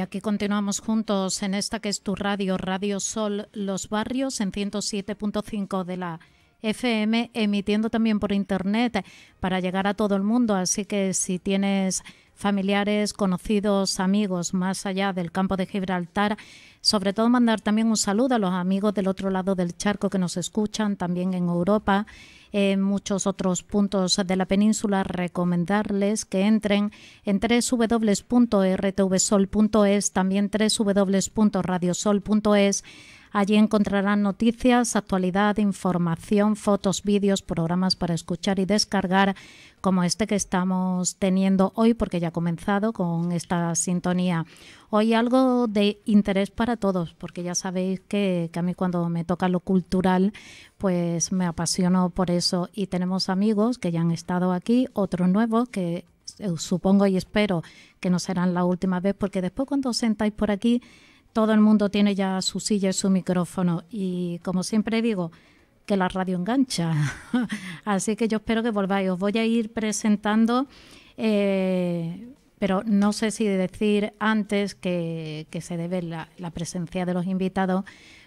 Y aquí continuamos juntos en esta que es tu radio, Radio Sol Los Barrios, en 107.5 de la FM, emitiendo también por internet para llegar a todo el mundo. Así que si tienes familiares, conocidos, amigos más allá del campo de Gibraltar. Sobre todo mandar también un saludo a los amigos del otro lado del charco que nos escuchan, también en Europa, en muchos otros puntos de la península. Recomendarles que entren en www.rtvsol.es, también www.radiosol.es Allí encontrarán noticias, actualidad, información, fotos, vídeos, programas para escuchar y descargar, como este que estamos teniendo hoy, porque ya ha comenzado con esta sintonía. Hoy algo de interés para todos, porque ya sabéis que, a mí cuando me toca lo cultural, pues me apasiono por eso. Y tenemos amigos que ya han estado aquí, otros nuevos que supongo y espero que no serán la última vez, porque después cuando os sentáis por aquí, todo el mundo tiene ya su silla y su micrófono. Y como siempre digo, que la radio engancha. Así que yo espero que volváis. Os voy a ir presentando, eh, pero no sé si decir antes que, se debe la, presencia de los invitados,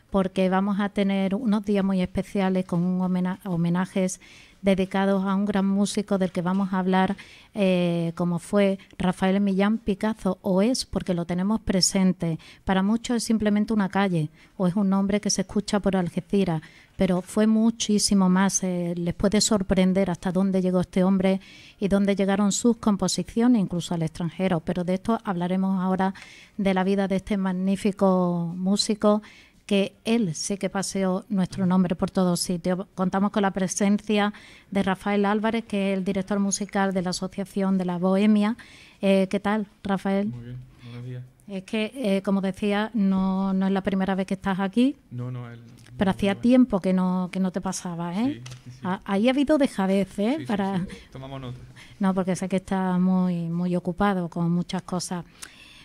porque vamos a tener unos días muy especiales con un homenajes dedicados a un gran músico del que vamos a hablar, eh, como fue Rafael Millán Picazo, o es porque lo tenemos presente. Para muchos es simplemente una calle, o es un nombre que se escucha por Algeciras, pero fue muchísimo más. Eh, les puede sorprender hasta dónde llegó este hombre y dónde llegaron sus composiciones, incluso al extranjero. Pero de esto hablaremos ahora de la vida de este magnífico músico que él sí que paseó nuestro nombre por todos sitios. Contamos con la presencia de Rafael Álvarez, que es el director musical de la Asociación de la Bohemia. Eh, ¿Qué tal, Rafael? Es que, eh, como decía, no, es la primera vez que estás aquí. No, no Pero hacía tiempo que no, que no te pasaba, ¿eh? Ah, ahí ha habido dejadez, ¿eh? Para... Tomamos nota. No, porque sé que está muy, muy ocupado con muchas cosas.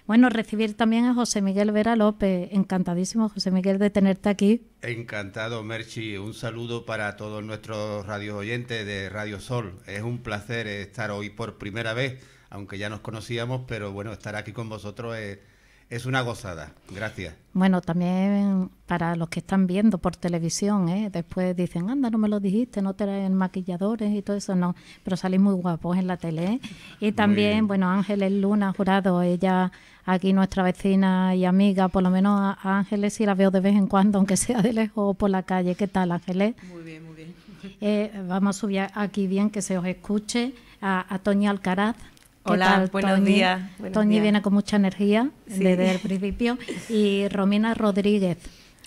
Bueno, recibir también a José Miguel Vera López. Encantadísimo, José Miguel, de tenerte aquí. Encantado, Merchi. Un saludo para todos nuestros radios oyentes de Radio Sol. Es un placer estar hoy por primera vez aunque ya nos conocíamos, pero bueno, estar aquí con vosotros es, una gozada. Gracias. Bueno, también para los que están viendo por televisión, ¿eh? después dicen, anda, no me lo dijiste, no te traen maquilladores y todo eso, no, pero salís muy guapos en la tele. ¿eh? Y también, bueno, Ángeles Luna, jurado, ella aquí nuestra vecina y amiga, por lo menos a, Ángeles sí la veo de vez en cuando, aunque sea de lejos o por la calle. ¿Qué tal, Ángeles? Muy bien, muy bien. Eh, vamos a subir aquí bien, que se os escuche. A, a Toña Alcaraz, Hola, buenos días. Toñi viene con mucha energía desde el principio. Y Romina Rodríguez.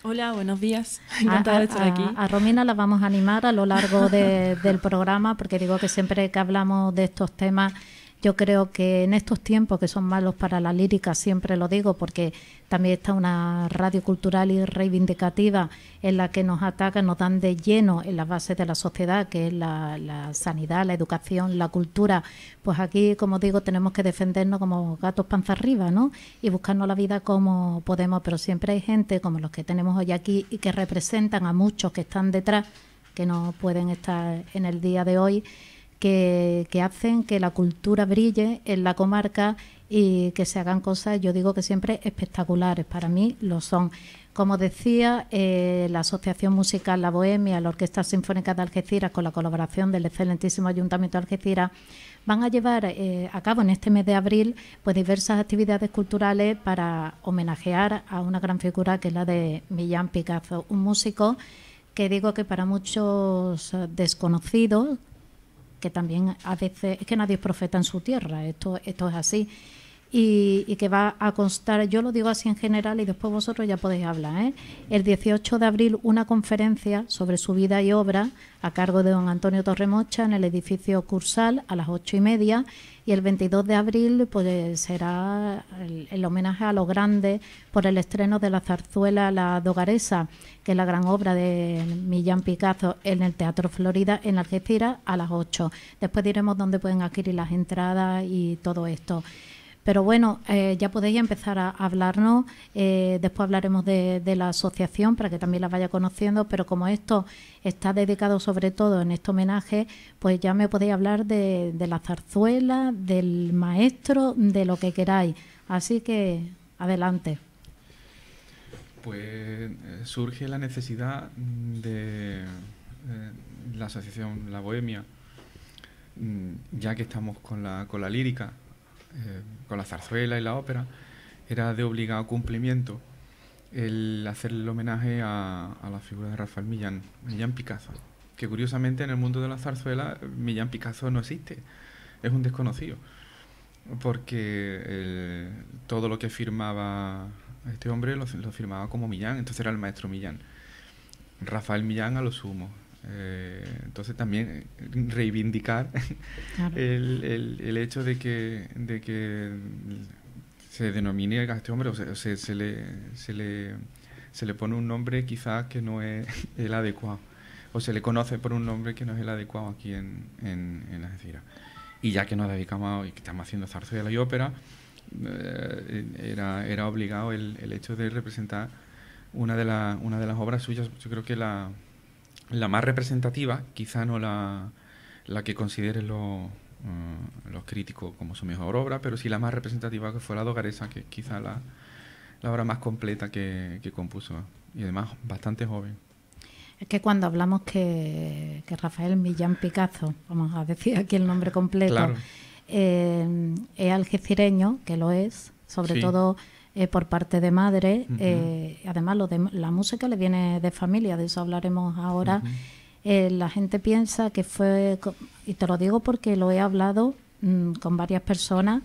Hola, buenos días. Encantada de estar aquí. A, Romina la vamos a animar a lo largo del programa, porque digo que siempre que hablamos de estos temas yo creo que en estos tiempos que son malos para la lírica, siempre lo digo, porque también está una radio cultural y reivindicativa en la que nos atacan, nos dan de lleno en las bases de la sociedad, que es la, sanidad, la educación, la cultura. Pues aquí, como digo, tenemos que defendernos como gatos panza arriba, ¿no? Y buscarnos la vida como podemos, pero siempre hay gente como los que tenemos hoy aquí y que representan a muchos que están detrás, que no pueden estar en el día de hoy que, hacen que la cultura brille en la comarca y que se hagan cosas, yo digo que siempre espectaculares, para mí lo son. Como decía, eh, la Asociación Musical La Bohemia, la Orquesta Sinfónica de Algeciras, con la colaboración del excelentísimo Ayuntamiento de Algeciras, van a llevar eh, a cabo en este mes de abril pues diversas actividades culturales para homenajear a una gran figura que es la de Millán Picasso, un músico que digo que para muchos desconocidos que también a veces es que nadie es profeta en su tierra, esto, esto es así y, que va a constar, yo lo digo así en general y después vosotros ya podéis hablar, ¿eh? el 18 de abril una conferencia sobre su vida y obra a cargo de don Antonio Torremocha en el edificio Cursal a las ocho y media y el 22 de abril pues será el, homenaje a los grandes por el estreno de la zarzuela La Dogaresa, que es la gran obra de Millán Picasso en el Teatro Florida en Algeciras a las 8. Después diremos dónde pueden adquirir las entradas y todo esto. Pero bueno, eh, ya podéis empezar a hablarnos. Eh, después hablaremos de, la asociación para que también la vaya conociendo. Pero como esto está dedicado sobre todo en este homenaje, pues ya me podéis hablar de, la zarzuela, del maestro, de lo que queráis. Así que adelante. Pues eh, surge la necesidad de la asociación La Bohemia, mm, ya que estamos con la, con la lírica eh, con la zarzuela y la ópera, era de obligado cumplimiento el hacer el homenaje a, la figura de Rafael Millán, Millán Picasso, que curiosamente en el mundo de la zarzuela Millán Picasso no existe, es un desconocido, porque todo lo que firmaba este hombre lo, lo firmaba como Millán, entonces era el maestro Millán. Rafael Millán a lo sumo, eh, entonces también eh, reivindicar el, hecho de que, de que se denomine a este hombre o se, se, le, se, le, se le pone un nombre quizás que no es el adecuado o se le conoce por un nombre que no es el adecuado aquí en, en, en Y ya que nos dedicamos y que estamos haciendo zarzuela y ópera, eh, era, era obligado el, el hecho de representar una de, la, una de las obras suyas, yo creo que la, la más representativa, quizá no la, que consideren los, mm, los críticos como su mejor obra, pero sí la más representativa que fue la Dogaresa, que es quizá la, la obra más completa que, compuso y además bastante joven. Es que cuando hablamos que, Rafael Millán Picasso, vamos a decir aquí el nombre completo, eh, es algecireño, que lo es, sobre todo eh, por parte de madre. Eh, además, lo de, la música le viene de familia, de eso hablaremos ahora. Eh, la gente piensa que fue, y te lo digo porque lo he hablado mm, con varias personas,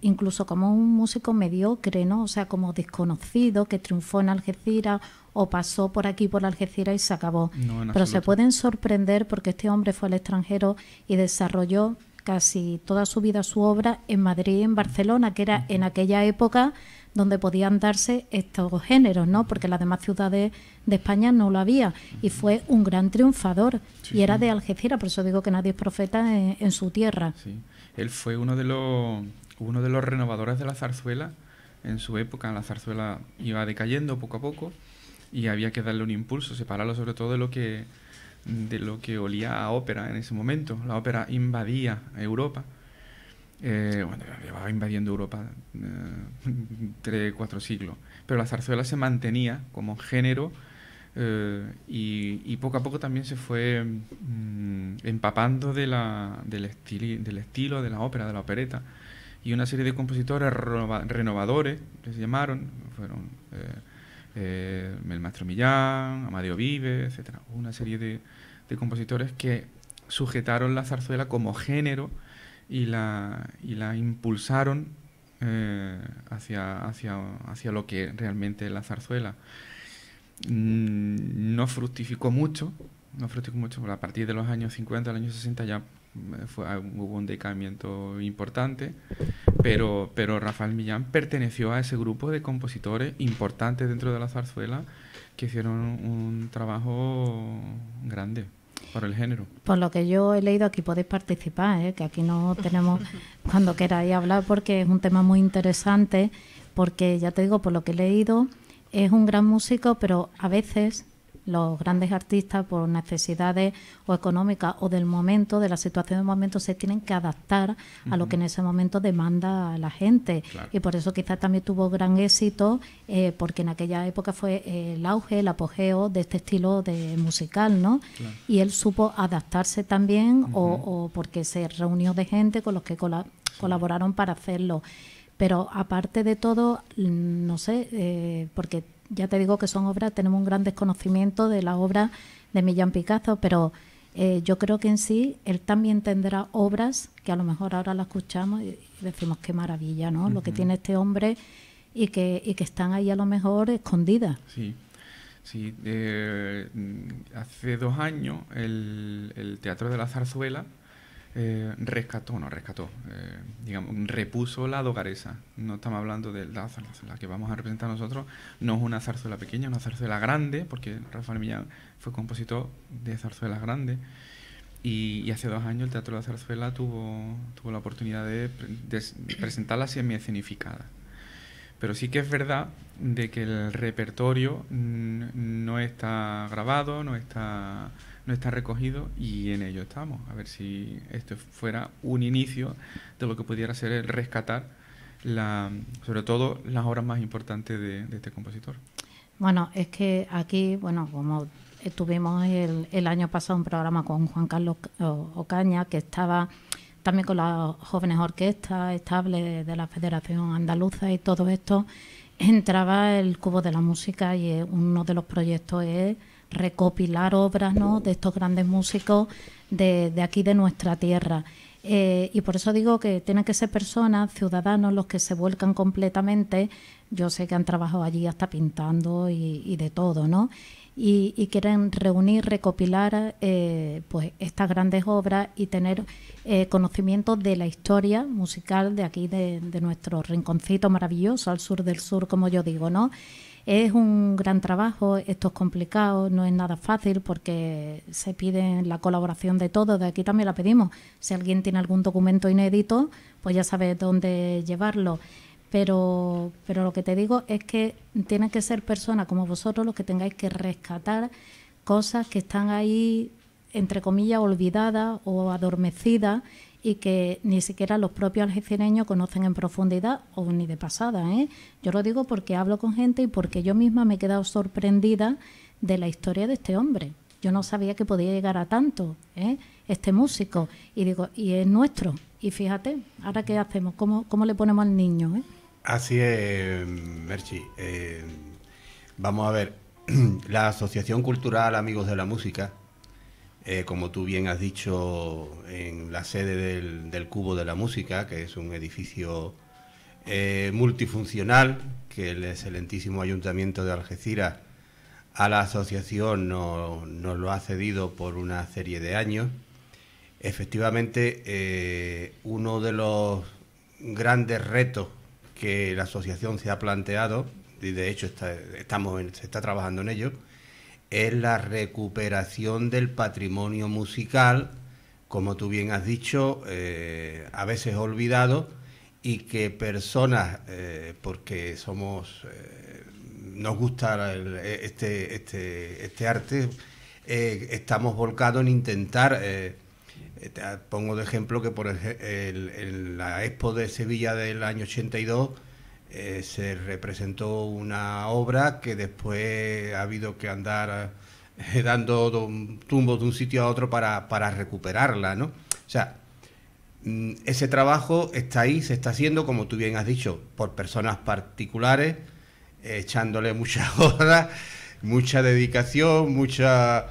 incluso como un músico mediocre, ¿no? O sea, como desconocido que triunfó en Algeciras o pasó por aquí, por Algeciras y se acabó. Pero se pueden sorprender porque este hombre fue al extranjero y desarrolló casi toda su vida su obra en Madrid en Barcelona, que era en aquella época donde podían darse estos géneros, ¿no? Porque las demás ciudades de España no lo había. Y fue un gran triunfador. Y era de Algeciras, por eso digo que nadie es profeta en, su tierra. Sí. Él fue uno de los uno de los renovadores de la zarzuela. En su época la zarzuela iba decayendo poco a poco y había que darle un impulso, separarlo sobre todo de lo que de lo que olía a ópera en ese momento. La ópera invadía Europa. Eh, llevaba invadiendo Europa eh, tres, cuatro siglos. Pero la zarzuela se mantenía como género eh, y, poco a poco también se fue mm, empapando de la, del, del estilo de la ópera, de la opereta. Y una serie de compositores renovadores, que se llamaron, fueron eh, maestro Millán, Amadeo Vive, etcétera, una serie de, compositores que sujetaron la zarzuela como género y la, la impulsaron eh, hacia, hacia, hacia lo que realmente la zarzuela. Mm, no fructificó mucho, no fructificó mucho, a partir de los años 50, los años 60 ya eh, fue, ah, hubo un decaimiento importante, pero, pero Rafael Millán perteneció a ese grupo de compositores importantes dentro de la zarzuela que hicieron un trabajo grande por el género. Por lo que yo he leído, aquí podéis participar, ¿eh? que aquí no tenemos cuando queráis hablar porque es un tema muy interesante, porque ya te digo, por lo que he leído, es un gran músico, pero a veces los grandes artistas por necesidades o económicas o del momento, de la situación del momento, se tienen que adaptar a lo que en ese momento demanda la gente. Y por eso quizás también tuvo gran éxito, eh, porque en aquella época fue el auge, el apogeo de este estilo de musical, ¿no? Y él supo adaptarse también o, porque se reunió de gente con los que colaboraron para hacerlo. Pero aparte de todo, mm, no sé, eh, porque ya te digo que son obras, tenemos un gran desconocimiento de la obra de Millán Picasso, pero eh, yo creo que en sí él también tendrá obras que a lo mejor ahora las escuchamos y decimos qué maravilla, ¿no? Lo que tiene este hombre y que, están ahí a lo mejor escondidas. Sí. Sí, eh, hace dos años el Teatro de la Zarzuela eh, rescató, no rescató, eh, digamos, repuso la dogaresa. No estamos hablando de la zarzuela que vamos a representar nosotros, no es una zarzuela pequeña, una zarzuela grande, porque Rafael Millán fue compositor de zarzuelas grandes. Y, hace dos años el Teatro de la Zarzuela tuvo, tuvo la oportunidad de, de presentarla semi-escenificada. Pero sí que es verdad de que el repertorio no está grabado, no está no está recogido y en ello estamos. A ver si esto fuera un inicio de lo que pudiera ser el rescatar, la, sobre todo las obras más importantes de, este compositor. Bueno, es que aquí, bueno, como tuvimos el, el año pasado un programa con Juan Carlos Ocaña que estaba también con las jóvenes orquestas estables de la Federación Andaluza y todo esto, entraba el Cubo de la Música y uno de los proyectos es recopilar obras de estos grandes músicos de, aquí, de nuestra tierra. Eh, y por eso digo que tienen que ser personas, ciudadanos, los que se vuelcan completamente. Yo sé que han trabajado allí hasta pintando y, de todo, ¿no? Y, quieren reunir, recopilar eh, pues estas grandes obras y tener eh, conocimiento de la historia musical de aquí, de, de nuestro rinconcito maravilloso, al sur del sur, como yo digo, ¿no? Es un gran trabajo, esto es complicado, no es nada fácil porque se pide la colaboración de todos, de aquí también la pedimos. Si alguien tiene algún documento inédito, pues ya sabe dónde llevarlo. Pero, pero lo que te digo es que tienen que ser personas como vosotros los que tengáis que rescatar cosas que están ahí, entre comillas, olvidadas o adormecidas y que ni siquiera los propios algecireños conocen en profundidad o ni de pasada. ¿eh? Yo lo digo porque hablo con gente y porque yo misma me he quedado sorprendida de la historia de este hombre. Yo no sabía que podía llegar a tanto ¿eh? este músico y digo, y es nuestro. Y fíjate, ahora qué hacemos, cómo, cómo le ponemos al niño. ¿eh? Así es, Merchi. Eh, vamos a ver, la Asociación Cultural Amigos de la Música eh, como tú bien has dicho, en la sede del, Cubo de la Música, que es un edificio eh, multifuncional que el excelentísimo Ayuntamiento de Algeciras a la asociación nos lo ha cedido por una serie de años. Efectivamente, eh, uno de los grandes retos que la asociación se ha planteado, y de hecho estamos, se está trabajando en ello, es la recuperación del patrimonio musical, como tú bien has dicho, eh, a veces olvidado, y que personas, eh, porque somos, eh, nos gusta este, este, este, arte, estamos volcados en intentar, pongo de ejemplo que por la Expo de Sevilla del año 82, eh, se representó una obra que después ha habido que andar eh, dando tumbos de un sitio a otro para, recuperarla, ¿no? O sea, mm, ese trabajo está ahí, se está haciendo, como tú bien has dicho, por personas particulares, eh, echándole muchas horas, mucha dedicación, mucha...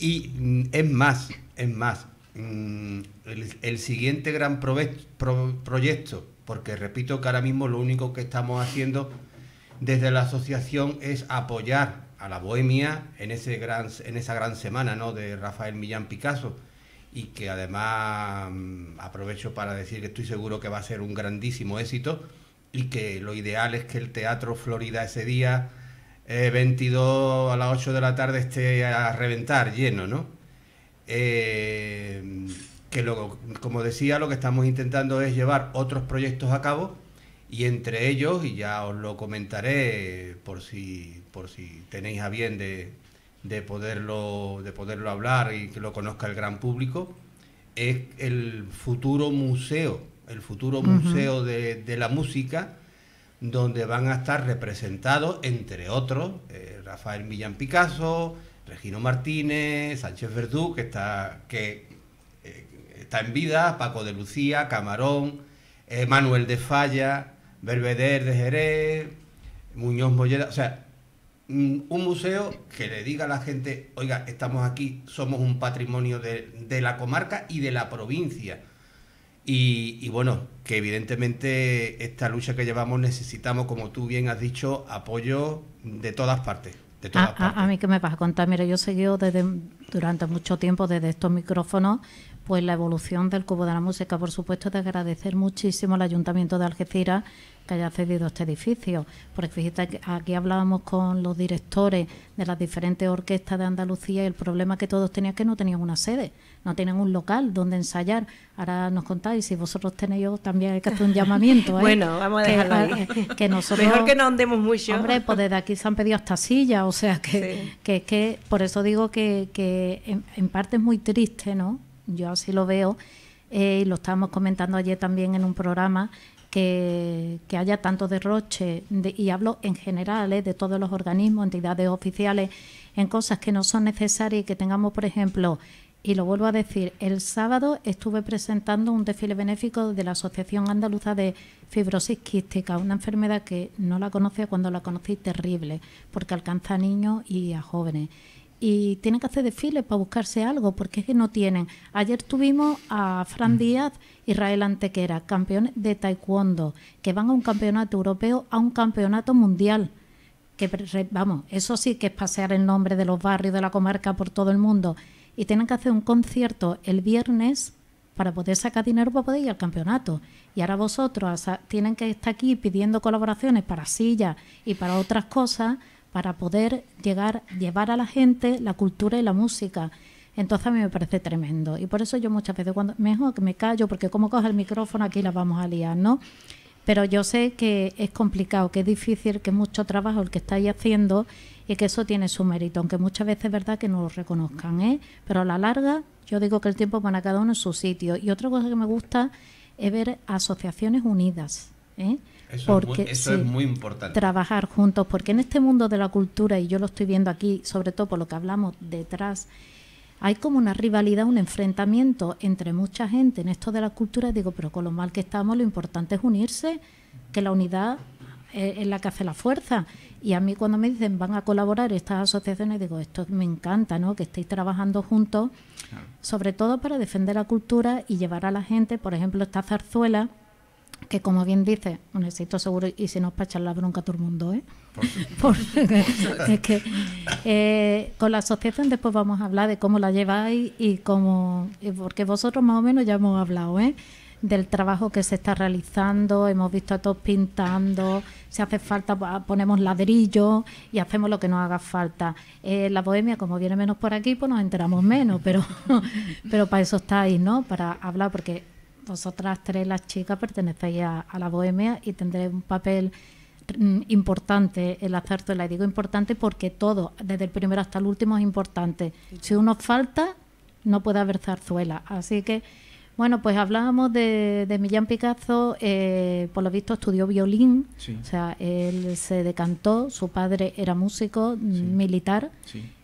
Y mm, es más, es más, mm, el, siguiente gran proyecto porque repito que ahora mismo lo único que estamos haciendo desde la asociación es apoyar a la bohemia en, ese gran, en esa gran semana ¿no? de Rafael Millán Picasso y que además mm, aprovecho para decir que estoy seguro que va a ser un grandísimo éxito y que lo ideal es que el Teatro Florida ese día 22 eh, a las 8 de la tarde esté a reventar lleno, ¿no? Eh, que como decía, lo que estamos intentando es llevar otros proyectos a cabo y entre ellos, y ya os lo comentaré por si, por si tenéis a bien de, poderlo, de poderlo hablar y que lo conozca el gran público, es el futuro museo, el futuro museo de, la música, donde van a estar representados, entre otros, eh, Rafael Millán Picasso, Regino Martínez, Sánchez Verdú, que está, que está en vida, Paco de Lucía, Camarón, eh, Manuel de Falla, Belvedere de Jerez, Muñoz Molleda, o sea, un museo que le diga a la gente, oiga, estamos aquí, somos un patrimonio de, la comarca y de la provincia. Y, bueno, que evidentemente esta lucha que llevamos necesitamos, como tú bien has dicho, apoyo de todas partes. De todas ah, ah, a, partes. a, mí que me vas a contar, mira, yo he seguido desde, durante mucho tiempo desde estos micrófonos pues la evolución del Cubo de la Música. Por supuesto, de agradecer muchísimo al Ayuntamiento de Algeciras que haya cedido este edificio, porque fíjate, aquí hablábamos con los directores de las diferentes orquestas de Andalucía y el problema que todos tenían es que no tenían una sede, no tenían un local donde ensayar. Ahora nos contáis, si vosotros tenéis también hay que hacer un llamamiento. ¿eh? bueno, vamos a dejarlo eh, Que, nosotros, Mejor que no andemos mucho. Hombre, pues desde aquí se han pedido hasta sillas, o sea que, es que, que por eso digo que, que en parte es muy triste, ¿no? yo así lo veo, eh, y lo estábamos comentando ayer también en un programa, que, que haya tanto derroche, y hablo en general, eh, de todos los organismos, entidades oficiales, en cosas que no son necesarias y que tengamos, por ejemplo, y lo vuelvo a decir, el sábado estuve presentando un desfile benéfico de la Asociación Andaluza de Fibrosis Quística, una enfermedad que no la conocía cuando la conocí terrible, porque alcanza a niños y a jóvenes y tienen que hacer desfiles para buscarse algo, porque es que no tienen. Ayer tuvimos a Fran mm. Díaz, Israel Antequera, campeones de taekwondo, que van a un campeonato europeo, a un campeonato mundial. Que, vamos, eso sí que es pasear el nombre de los barrios de la comarca por todo el mundo. Y tienen que hacer un concierto el viernes para poder sacar dinero para poder ir al campeonato. Y ahora vosotros tienen que estar aquí pidiendo colaboraciones para sillas y para otras cosas para poder llegar, llevar a la gente la cultura y la música. Entonces a mí me parece tremendo. Y por eso yo muchas veces cuando mejor que me callo, porque como coge el micrófono aquí la vamos a liar, ¿no? Pero yo sé que es complicado, que es difícil, que es mucho trabajo el que estáis haciendo y que eso tiene su mérito, aunque muchas veces es verdad que no lo reconozcan, ¿eh? Pero a la larga yo digo que el tiempo a cada uno en su sitio. Y otra cosa que me gusta es ver asociaciones unidas, ¿eh? Eso, es, muy, eso es muy importante. Trabajar juntos, porque en este mundo de la cultura, y yo lo estoy viendo aquí, sobre todo por lo que hablamos detrás, hay como una rivalidad, un enfrentamiento entre mucha gente en esto de la cultura. Digo, pero con lo mal que estamos, lo importante es unirse, que la unidad es, la que hace la fuerza. Y a mí cuando me dicen van a colaborar estas asociaciones, digo, esto me encanta, ¿no? Que estéis trabajando juntos, sobre todo para defender la cultura y llevar a la gente, por ejemplo, esta zarzuela que como bien dice, un éxito seguro y si no es para echar la bronca todo el mundo, ¿eh? es que eh, con la asociación después vamos a hablar de cómo la lleváis y cómo, eh, porque vosotros más o menos ya hemos hablado, ¿eh? del trabajo que se está realizando, hemos visto a todos pintando, si hace falta ah, ponemos ladrillo y hacemos lo que nos haga falta. Eh, la bohemia, como viene menos por aquí, pues nos enteramos menos, pero, pero para eso estáis, ¿no? Para hablar, porque vosotras tres, las chicas, pertenecéis a, la bohemia y tendréis un papel mm, importante en el acerto, ...y digo importante porque todo, desde el primero hasta el último, es importante. Si uno falta, no puede haber zarzuela. Así que, bueno, pues hablábamos de, Millán Picasso, eh, por lo visto estudió violín, o sea, él se decantó, su padre era músico, mm, militar,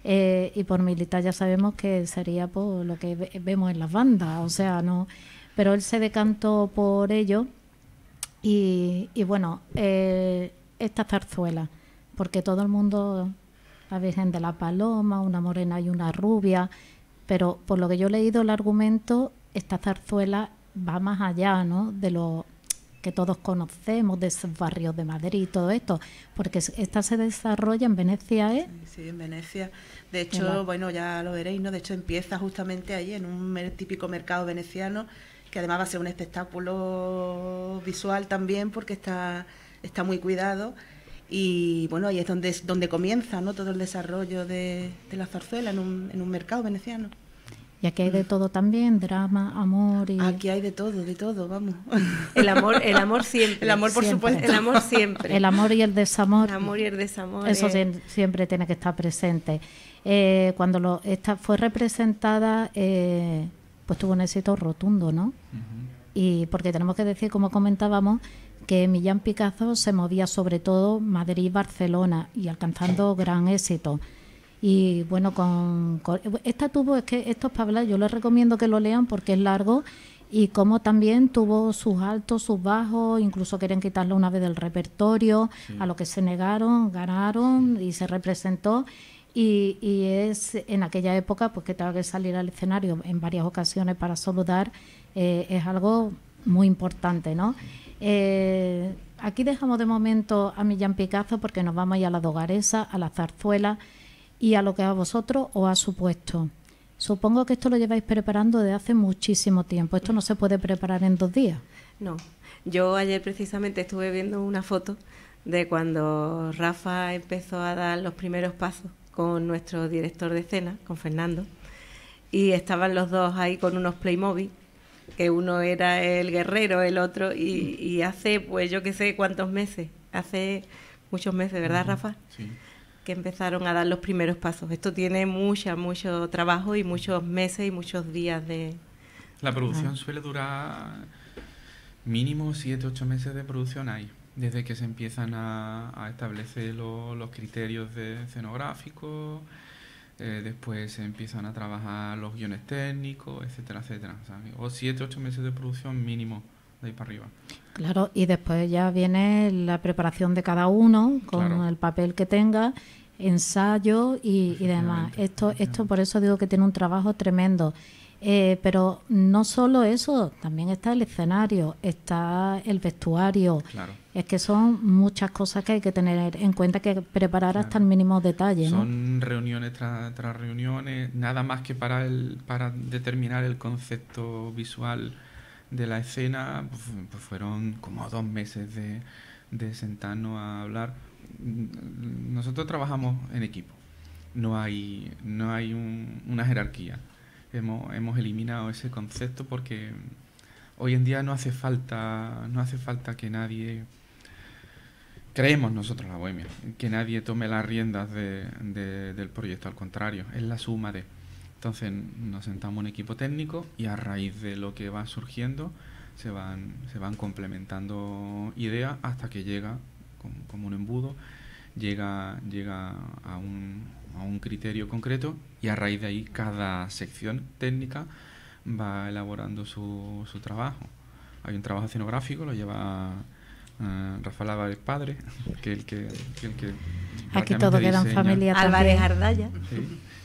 eh, y por militar ya sabemos que sería por pues, lo que vemos en las bandas, o sea, no pero él se decantó por ello y, bueno, eh, esta zarzuela, porque todo el mundo, la Virgen de la Paloma, una morena y una rubia, pero por lo que yo he leído el argumento, esta zarzuela va más allá ¿no? de lo que todos conocemos, de esos barrios de Madrid y todo esto, porque esta se desarrolla en Venecia, ¿eh? Sí, en Venecia. De hecho, bueno, ya lo veréis, ¿no? De hecho, empieza justamente allí en un típico mercado veneciano, que además va a ser un espectáculo visual también porque está, está muy cuidado. Y bueno, ahí es donde, donde comienza ¿no? todo el desarrollo de, la zarzuela en un, mercado veneciano. Y aquí hay de todo también, drama, amor y... Aquí hay de todo, de todo, vamos. El amor, el amor siempre. El amor, por supuesto. El amor siempre. El amor y el desamor. El amor y el desamor. Eso siempre tiene que estar presente. Eh, cuando lo, esta fue representada eh, pues tuvo un éxito rotundo, ¿no? Y porque tenemos que decir, como comentábamos, que Millán picazo se movía sobre todo Madrid Barcelona y alcanzando gran éxito. Y bueno, con, esta tuvo, es que esto es para hablar, yo les recomiendo que lo lean porque es largo y como también tuvo sus altos, sus bajos, incluso querían quitarlo una vez del repertorio, a lo que se negaron, ganaron y se representó y, es en aquella época, pues que tengo que salir al escenario en varias ocasiones para saludar, eh, es algo muy importante, ¿no? Eh, aquí dejamos de momento a Millán Picazo porque nos vamos a a la dogaresa, a la zarzuela y a lo que a vosotros os ha supuesto. Supongo que esto lo lleváis preparando desde hace muchísimo tiempo. Esto no se puede preparar en dos días. No. Yo ayer precisamente estuve viendo una foto de cuando Rafa empezó a dar los primeros pasos con nuestro director de escena, con Fernando, y estaban los dos ahí con unos Playmobil, que uno era el guerrero, el otro, y, hace, pues yo que sé cuántos meses, hace muchos meses, ¿verdad, Rafa? Sí. Que empezaron a dar los primeros pasos. Esto tiene mucha, mucho trabajo y muchos meses y muchos días de... La producción suele durar mínimo siete, ocho meses de producción ahí desde que se empiezan a, establecer los criterios de escenográficos, eh, después se empiezan a trabajar los guiones técnicos, etcétera, etcétera. O siete, ocho meses de producción mínimo de ahí para arriba. Claro, y después ya viene la preparación de cada uno con el papel que tenga, ensayo y, y demás. Esto, esto por eso digo que tiene un trabajo tremendo. Eh, pero no solo eso, también está el escenario, está el vestuario, claro. Es que son muchas cosas que hay que tener en cuenta, que preparar hasta el mínimo detalle. Son reuniones tras reuniones, nada más que para, el, para determinar el concepto visual de la escena, pues, pues fueron como dos meses de, sentarnos a hablar. Nosotros trabajamos en equipo, no hay, no hay una jerarquía. Hemos, eliminado ese concepto porque hoy en día no hace falta, no hace falta que nadie creemos nosotros la bohemia, que nadie tome las riendas del proyecto, al contrario, es la suma de. Entonces nos sentamos un equipo técnico y a raíz de lo que va surgiendo se van, se van complementando ideas hasta que llega, como, un embudo, llega, llega a, un, criterio concreto y a raíz de ahí cada sección técnica va elaborando su, su trabajo. Hay un trabajo escenográfico, lo lleva Rafael Álvarez Padre, que el que... el que Aquí familia. Álvarez Ardaya.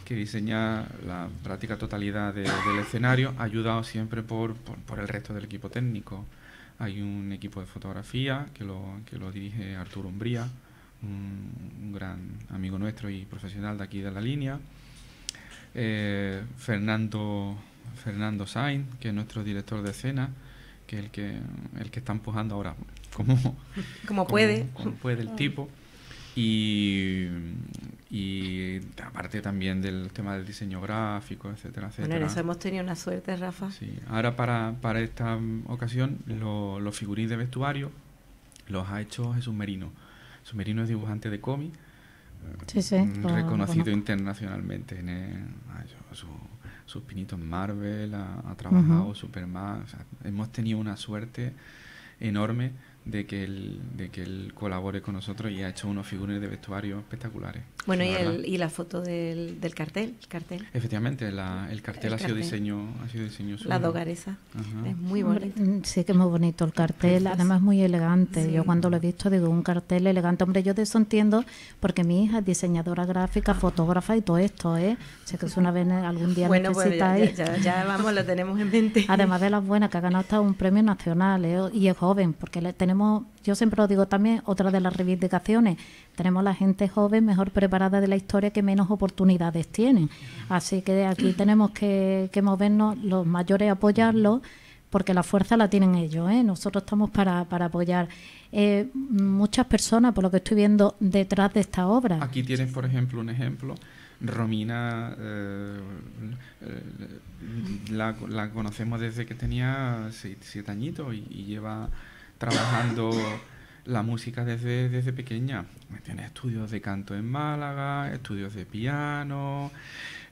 que diseña la práctica totalidad del escenario, ayudado siempre por, el resto del equipo técnico. Hay un equipo de fotografía que lo, que lo dirige Arturo Umbría, un, gran amigo nuestro y profesional de aquí de la línea. Eh, Fernando, Fernando Sainz, que es nuestro director de escena, que es el que, el que está empujando ahora como, como puede. Como, puede el tipo. Y, y, aparte también del tema del diseño gráfico, etcétera, etcétera. Bueno, eso hemos tenido una suerte, Rafa. Sí, ahora para, para esta ocasión los figurines de vestuario los ha hecho Jesús Merino. Jesús Merino es dibujante de cómic, eh, reconocido internacionalmente. En sus pinitos Marvel, ha, trabajado Superman. hemos tenido una suerte enorme de que él, de que él colabore con nosotros y ha hecho unos figurines de vestuario espectaculares. Bueno, y, el, y, la foto del, del cartel, el cartel. Efectivamente, el cartel ha sido diseño, ha sido suyo. La dogaresa. Es muy bonito. Mm, sí, que es muy bonito el cartel, pues, además muy elegante. Yo cuando lo he visto digo, un cartel elegante. Hombre, yo de eso entiendo porque mi hija es diseñadora gráfica, ah. fotógrafa y todo esto, ¿eh? sé que es una vez algún día bueno, pues, ya, vamos, lo tenemos en mente. Además de las buenas, que ha ganado hasta un premio nacional, ¿eh? Y es joven, porque le tenemos yo siempre lo digo también, otra de las reivindicaciones, tenemos la gente joven mejor preparada de la historia que menos oportunidades tienen. Así que aquí tenemos que, movernos, los mayores apoyarlos, porque la fuerza la tienen ellos, ¿eh? nosotros estamos para, apoyar. Eh, muchas personas, por lo que estoy viendo detrás de esta obra. Aquí tienes, por ejemplo, un ejemplo. Romina eh, la, conocemos desde que tenía siete, añitos y lleva trabajando la música desde, desde pequeña. Tiene estudios de canto en Málaga, estudios de piano,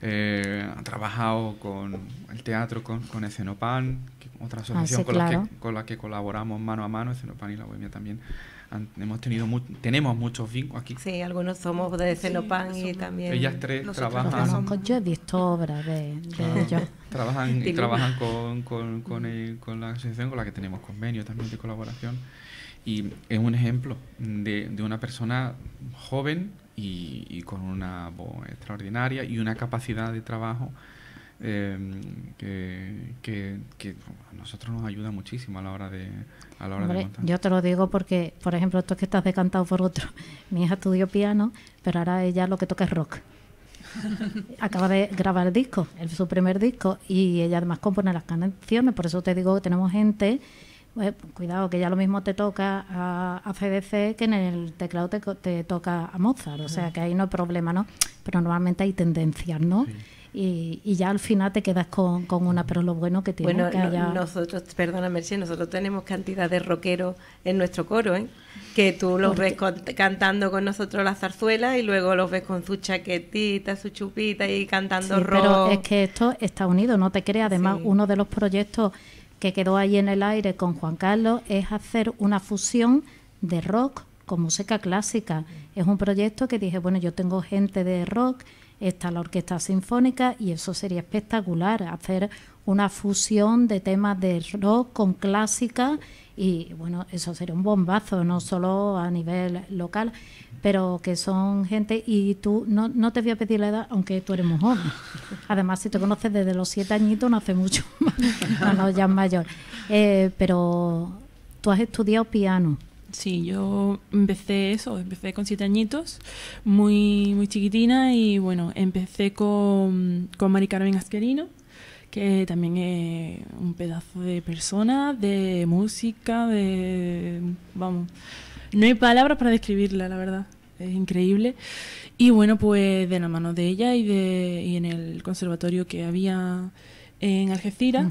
eh, ha trabajado con el teatro, con, con otra asociación ah, con, la que, con la que colaboramos mano a mano, Escenopan y la Bohemia también hemos tenido tenemos muchos vínculos aquí. Sí, algunos somos de CENOPAN y también. Ellas tres trabajan. Con, yo he visto obras de, ellos. Trabajan, y trabajan con, la asociación con la que tenemos convenio también de colaboración. Y es un ejemplo de, de una persona joven y, y con una voz extraordinaria y una capacidad de trabajo Em, que, que, a nosotros nos ayuda muchísimo a la hora de, a la hora de montar. Yo te lo digo porque, por ejemplo, esto es que estás decantado por otro. Mi hija estudió piano, pero ahora ella lo que toca es rock. Acaba de grabar el disco, el, su primer disco, y ella además compone las canciones. Por eso te digo que tenemos gente pues, cuidado, que ya lo mismo te toca a, a CDC que en el teclado te, te, toca a Mozart, o sea que ahí no hay problema, ¿no? Pero normalmente hay tendencias, ¿no? y, ya al final te quedas con, con, una, pero lo bueno que tiene que no, nosotros, perdona Mercedes, nosotros tenemos cantidad de rockeros en nuestro coro, ¿eh? que tú los ves cantando con nosotros la zarzuela y luego los ves con su chaquetita, su chupita y cantando sí, rock. Pero es que esto está unido, no te creas, además uno de los proyectos que quedó ahí en el aire con Juan Carlos es hacer una fusión de rock con música clásica. Es un proyecto que dije, bueno, yo tengo gente de rock, está la Orquesta Sinfónica y eso sería espectacular, hacer una fusión de temas de rock con clásica y bueno, eso sería un bombazo, no solo a nivel local, pero que son gente y tú no, te voy a pedir la edad, aunque tú eres muy joven. Además, si te conoces desde los siete añitos, no hace mucho ya es mayor. Eh, pero tú has estudiado piano. Sí, yo empecé eso, empecé con siete añitos, muy, muy chiquitina y bueno, empecé con, con Mari Carmen Asquerino, que también es un pedazo de persona, de música, de... vamos, no hay palabras para describirla, la verdad, es increíble. Y bueno, pues de la mano de ella y, de, y en el conservatorio que había en Algeciras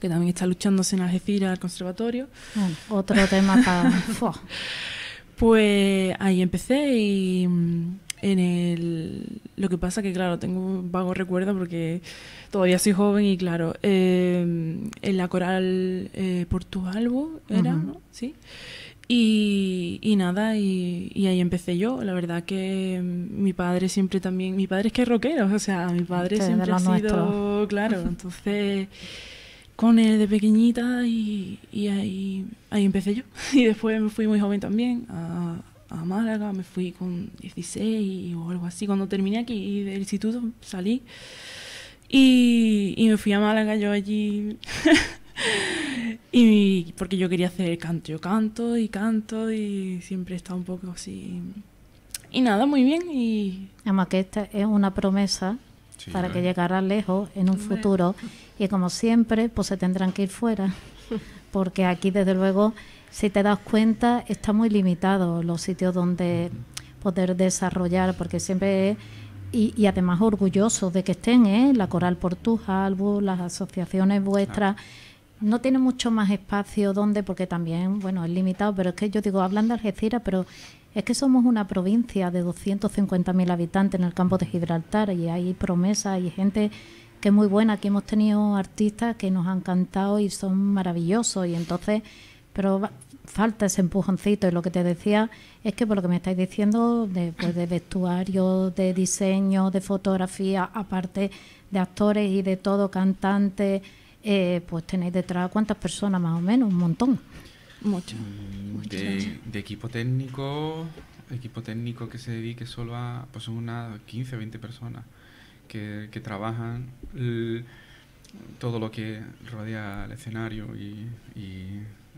que también está luchándose en Algeciras al conservatorio. otro tema para... pues ahí empecé y mm, en el... Lo que pasa que, claro, tengo un vago recuerdo porque todavía soy joven y, claro, em, en la coral eh, Portugalbo era, ¿no? Sí. Y, nada, y, ahí empecé yo. La verdad que em, mi padre siempre también, mi padre es que es rockero, o sea, mi padre siempre ha sido, claro, entonces con él de pequeñita y, ahí, ahí, empecé yo. Y después me fui muy joven también a, Málaga, me fui con 16 o algo así. Cuando terminé aquí del instituto salí y, me fui a Málaga yo allí. y porque yo quería hacer canto, yo canto y canto y siempre he estado un poco así. Y nada, muy bien. y Además que esta es una promesa para que llegara lejos en un futuro y como siempre, pues se tendrán que ir fuera, porque aquí desde luego, si te das cuenta, está muy limitado los sitios donde poder desarrollar, porque siempre es, y, además orgullosos de que estén, ¿eh? la Coral Portuja, Albu, las asociaciones vuestras. No tiene mucho más espacio donde, porque también, bueno, es limitado, pero es que yo digo, hablan de Algeciras, pero es que somos una provincia de 250.000 habitantes en el campo de Gibraltar y hay promesas y gente muy buena. Aquí hemos tenido artistas que nos han cantado y son maravillosos. Y entonces, pero falta ese empujoncito. Y lo que te decía es que por lo que me estáis diciendo, de, pues, de vestuario, de diseño, de fotografía, aparte de actores y de todo, cantante eh, pues tenéis detrás cuántas personas más o menos, un montón. Mm, mucho. de, equipo técnico, equipo técnico que se dedique solo a, pues son unas 15, 20 personas que, trabajan todo lo que rodea el escenario y,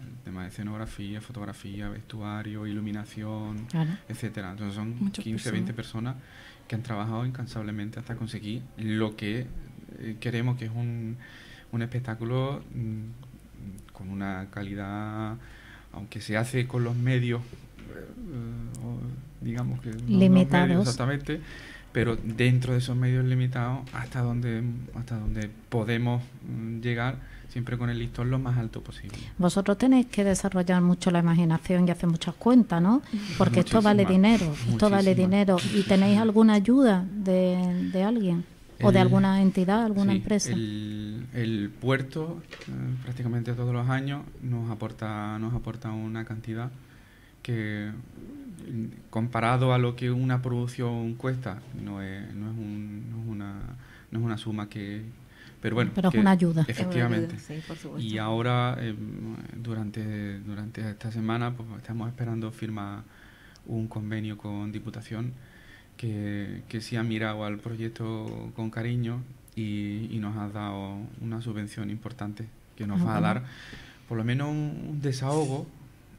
el tema de escenografía, fotografía, vestuario, iluminación, etcétera. Entonces son 15, personas. 20 personas que han trabajado incansablemente hasta conseguir lo que eh, queremos, que es un, espectáculo mm, con una calidad, aunque se hace con los medios, eh, digamos que... Limitados. exactamente pero dentro de esos medios limitados, hasta donde, hasta donde podemos mm, llegar, siempre con el listón lo más alto posible. Vosotros tenéis que desarrollar mucho la imaginación y hacer muchas cuentas, ¿no? Porque esto vale dinero, vale dinero. ¿Y tenéis alguna ayuda de, alguien? ¿O de alguna entidad, alguna empresa? El, puerto, eh, prácticamente todos los años, nos aporta, nos aporta una cantidad que comparado a lo que una producción cuesta, no es, una, suma que... Pero bueno, es una ayuda. Efectivamente. y ahora, em, durante, durante esta semana, pues, estamos esperando firmar un convenio con Diputación que, que sí ha mirado al proyecto con cariño y, nos ha dado una subvención importante que nos ah, va a dar por lo menos un desahogo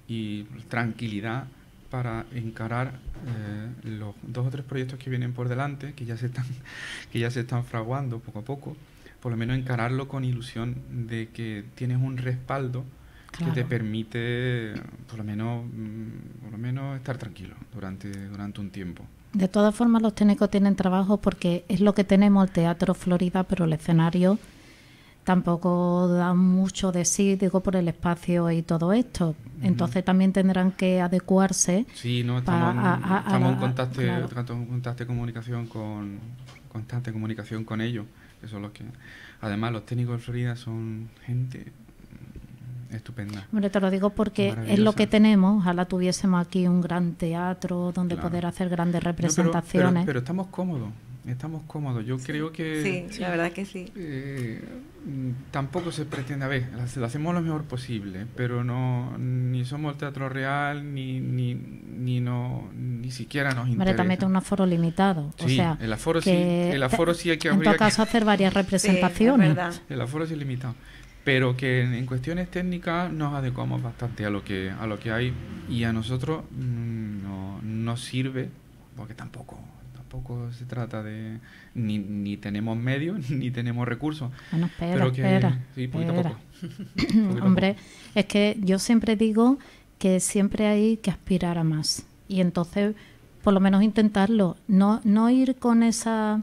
y tranquilidad para encarar eh, los dos o tres proyectos que vienen por delante, que ya se están, que ya se están fraguando poco a poco, por lo menos encararlo con ilusión de que tienes un respaldo que te permite por lo menos mm, por lo menos estar tranquilo durante, durante un tiempo. De todas formas los técnicos tienen trabajo porque es lo que tenemos el Teatro Florida, pero el escenario tampoco dan mucho de sí, digo, por el espacio y todo esto. Entonces también tendrán que adecuarse. Sí, no, estamos, en, contacto, comunicación con, constante comunicación con ellos, son los que... Además, los técnicos de Florida son gente estupenda. Hombre, te lo digo porque es lo que tenemos. Ojalá tuviésemos aquí un gran teatro donde poder hacer grandes representaciones. pero estamos cómodos estamos cómodos. Yo creo que... Sí, la verdad que sí. Eh, mm, tampoco se pretende, a ver, lo hacemos lo mejor posible, pero no, ni somos el teatro real, ni, ni, ni, no, ni siquiera nos interesa. Pero un aforo limitado. Sí, el aforo, sí, el aforo sí hay que... En todo caso, hacer varias representaciones. el aforo sí es limitado pero que en, cuestiones técnicas nos adecuamos bastante a lo que a lo que hay y a nosotros mm, no sirve porque tampoco poco se trata de... Ni, ni tenemos medios, ni tenemos recursos. Bueno, espera, espera, Sí, poquito espera. poco. Hombre, es que yo siempre digo que siempre hay que aspirar a más. Y entonces, por lo menos intentarlo. No, no ir con esa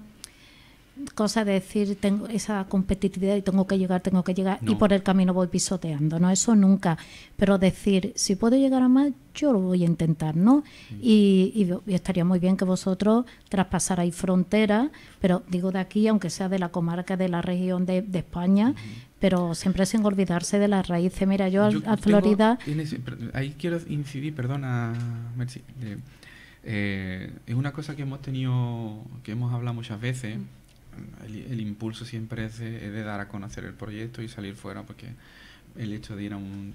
cosa de decir, tengo esa competitividad y tengo que llegar, tengo que llegar, y por el camino voy pisoteando, ¿no? Eso nunca. Pero decir, si puedo llegar a más, yo lo voy a intentar, ¿no? Mm. Y, estaría muy bien que vosotros traspasarais fronteras, pero digo de aquí, aunque sea de la comarca, de la región de, España, pero siempre sin olvidarse de las raíces. Mira, yo, a, Florida... ahí quiero incidir, perdona, Merci. Eh, es una cosa que hemos tenido, que hemos hablado muchas veces. Mm el, impulso siempre eh, es de, dar a conocer el proyecto y salir fuera, porque el hecho de ir a un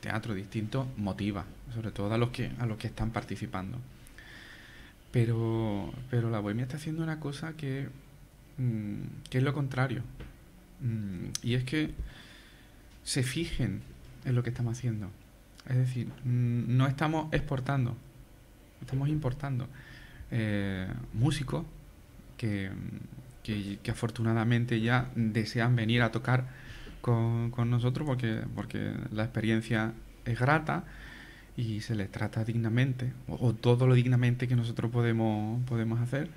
teatro distinto motiva, sobre todo a los que, a los que están participando. Pero, pero la bohemia está haciendo una cosa que, mm, es lo contrario. Mm, y es que se fijen en lo que estamos haciendo. Es decir, mm, no estamos exportando, estamos importando eh, músicos que que, afortunadamente ya desean venir a tocar con, nosotros porque, porque la experiencia es grata y se les trata dignamente, o, todo lo dignamente que nosotros podemos, podemos hacer.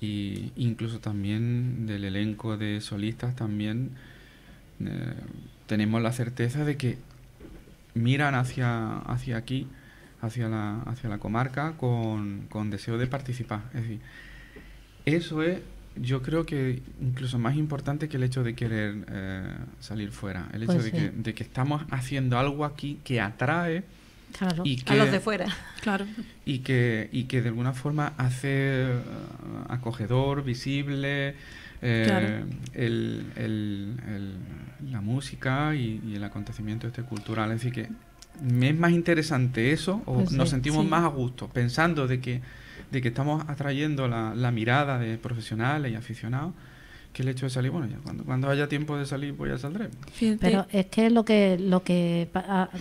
Y incluso también del elenco de solistas también eh, tenemos la certeza de que miran hacia, hacia aquí, hacia la, hacia la comarca, con, con deseo de participar. Es decir, eso es yo creo que incluso más importante que el hecho de querer eh, salir fuera, el hecho pues de, que, estamos haciendo algo aquí que atrae a los de fuera, claro. Y que, que de alguna forma hace eh, acogedor, visible eh, la música y, el acontecimiento este cultural. Es que me es más interesante eso o pues nos sentimos más a gusto pensando de que que estamos atrayendo la, mirada de profesionales y aficionados que el hecho de salir, bueno, ya cuando, cuando haya tiempo de salir, pues ya saldremos. Pero es que lo que lo que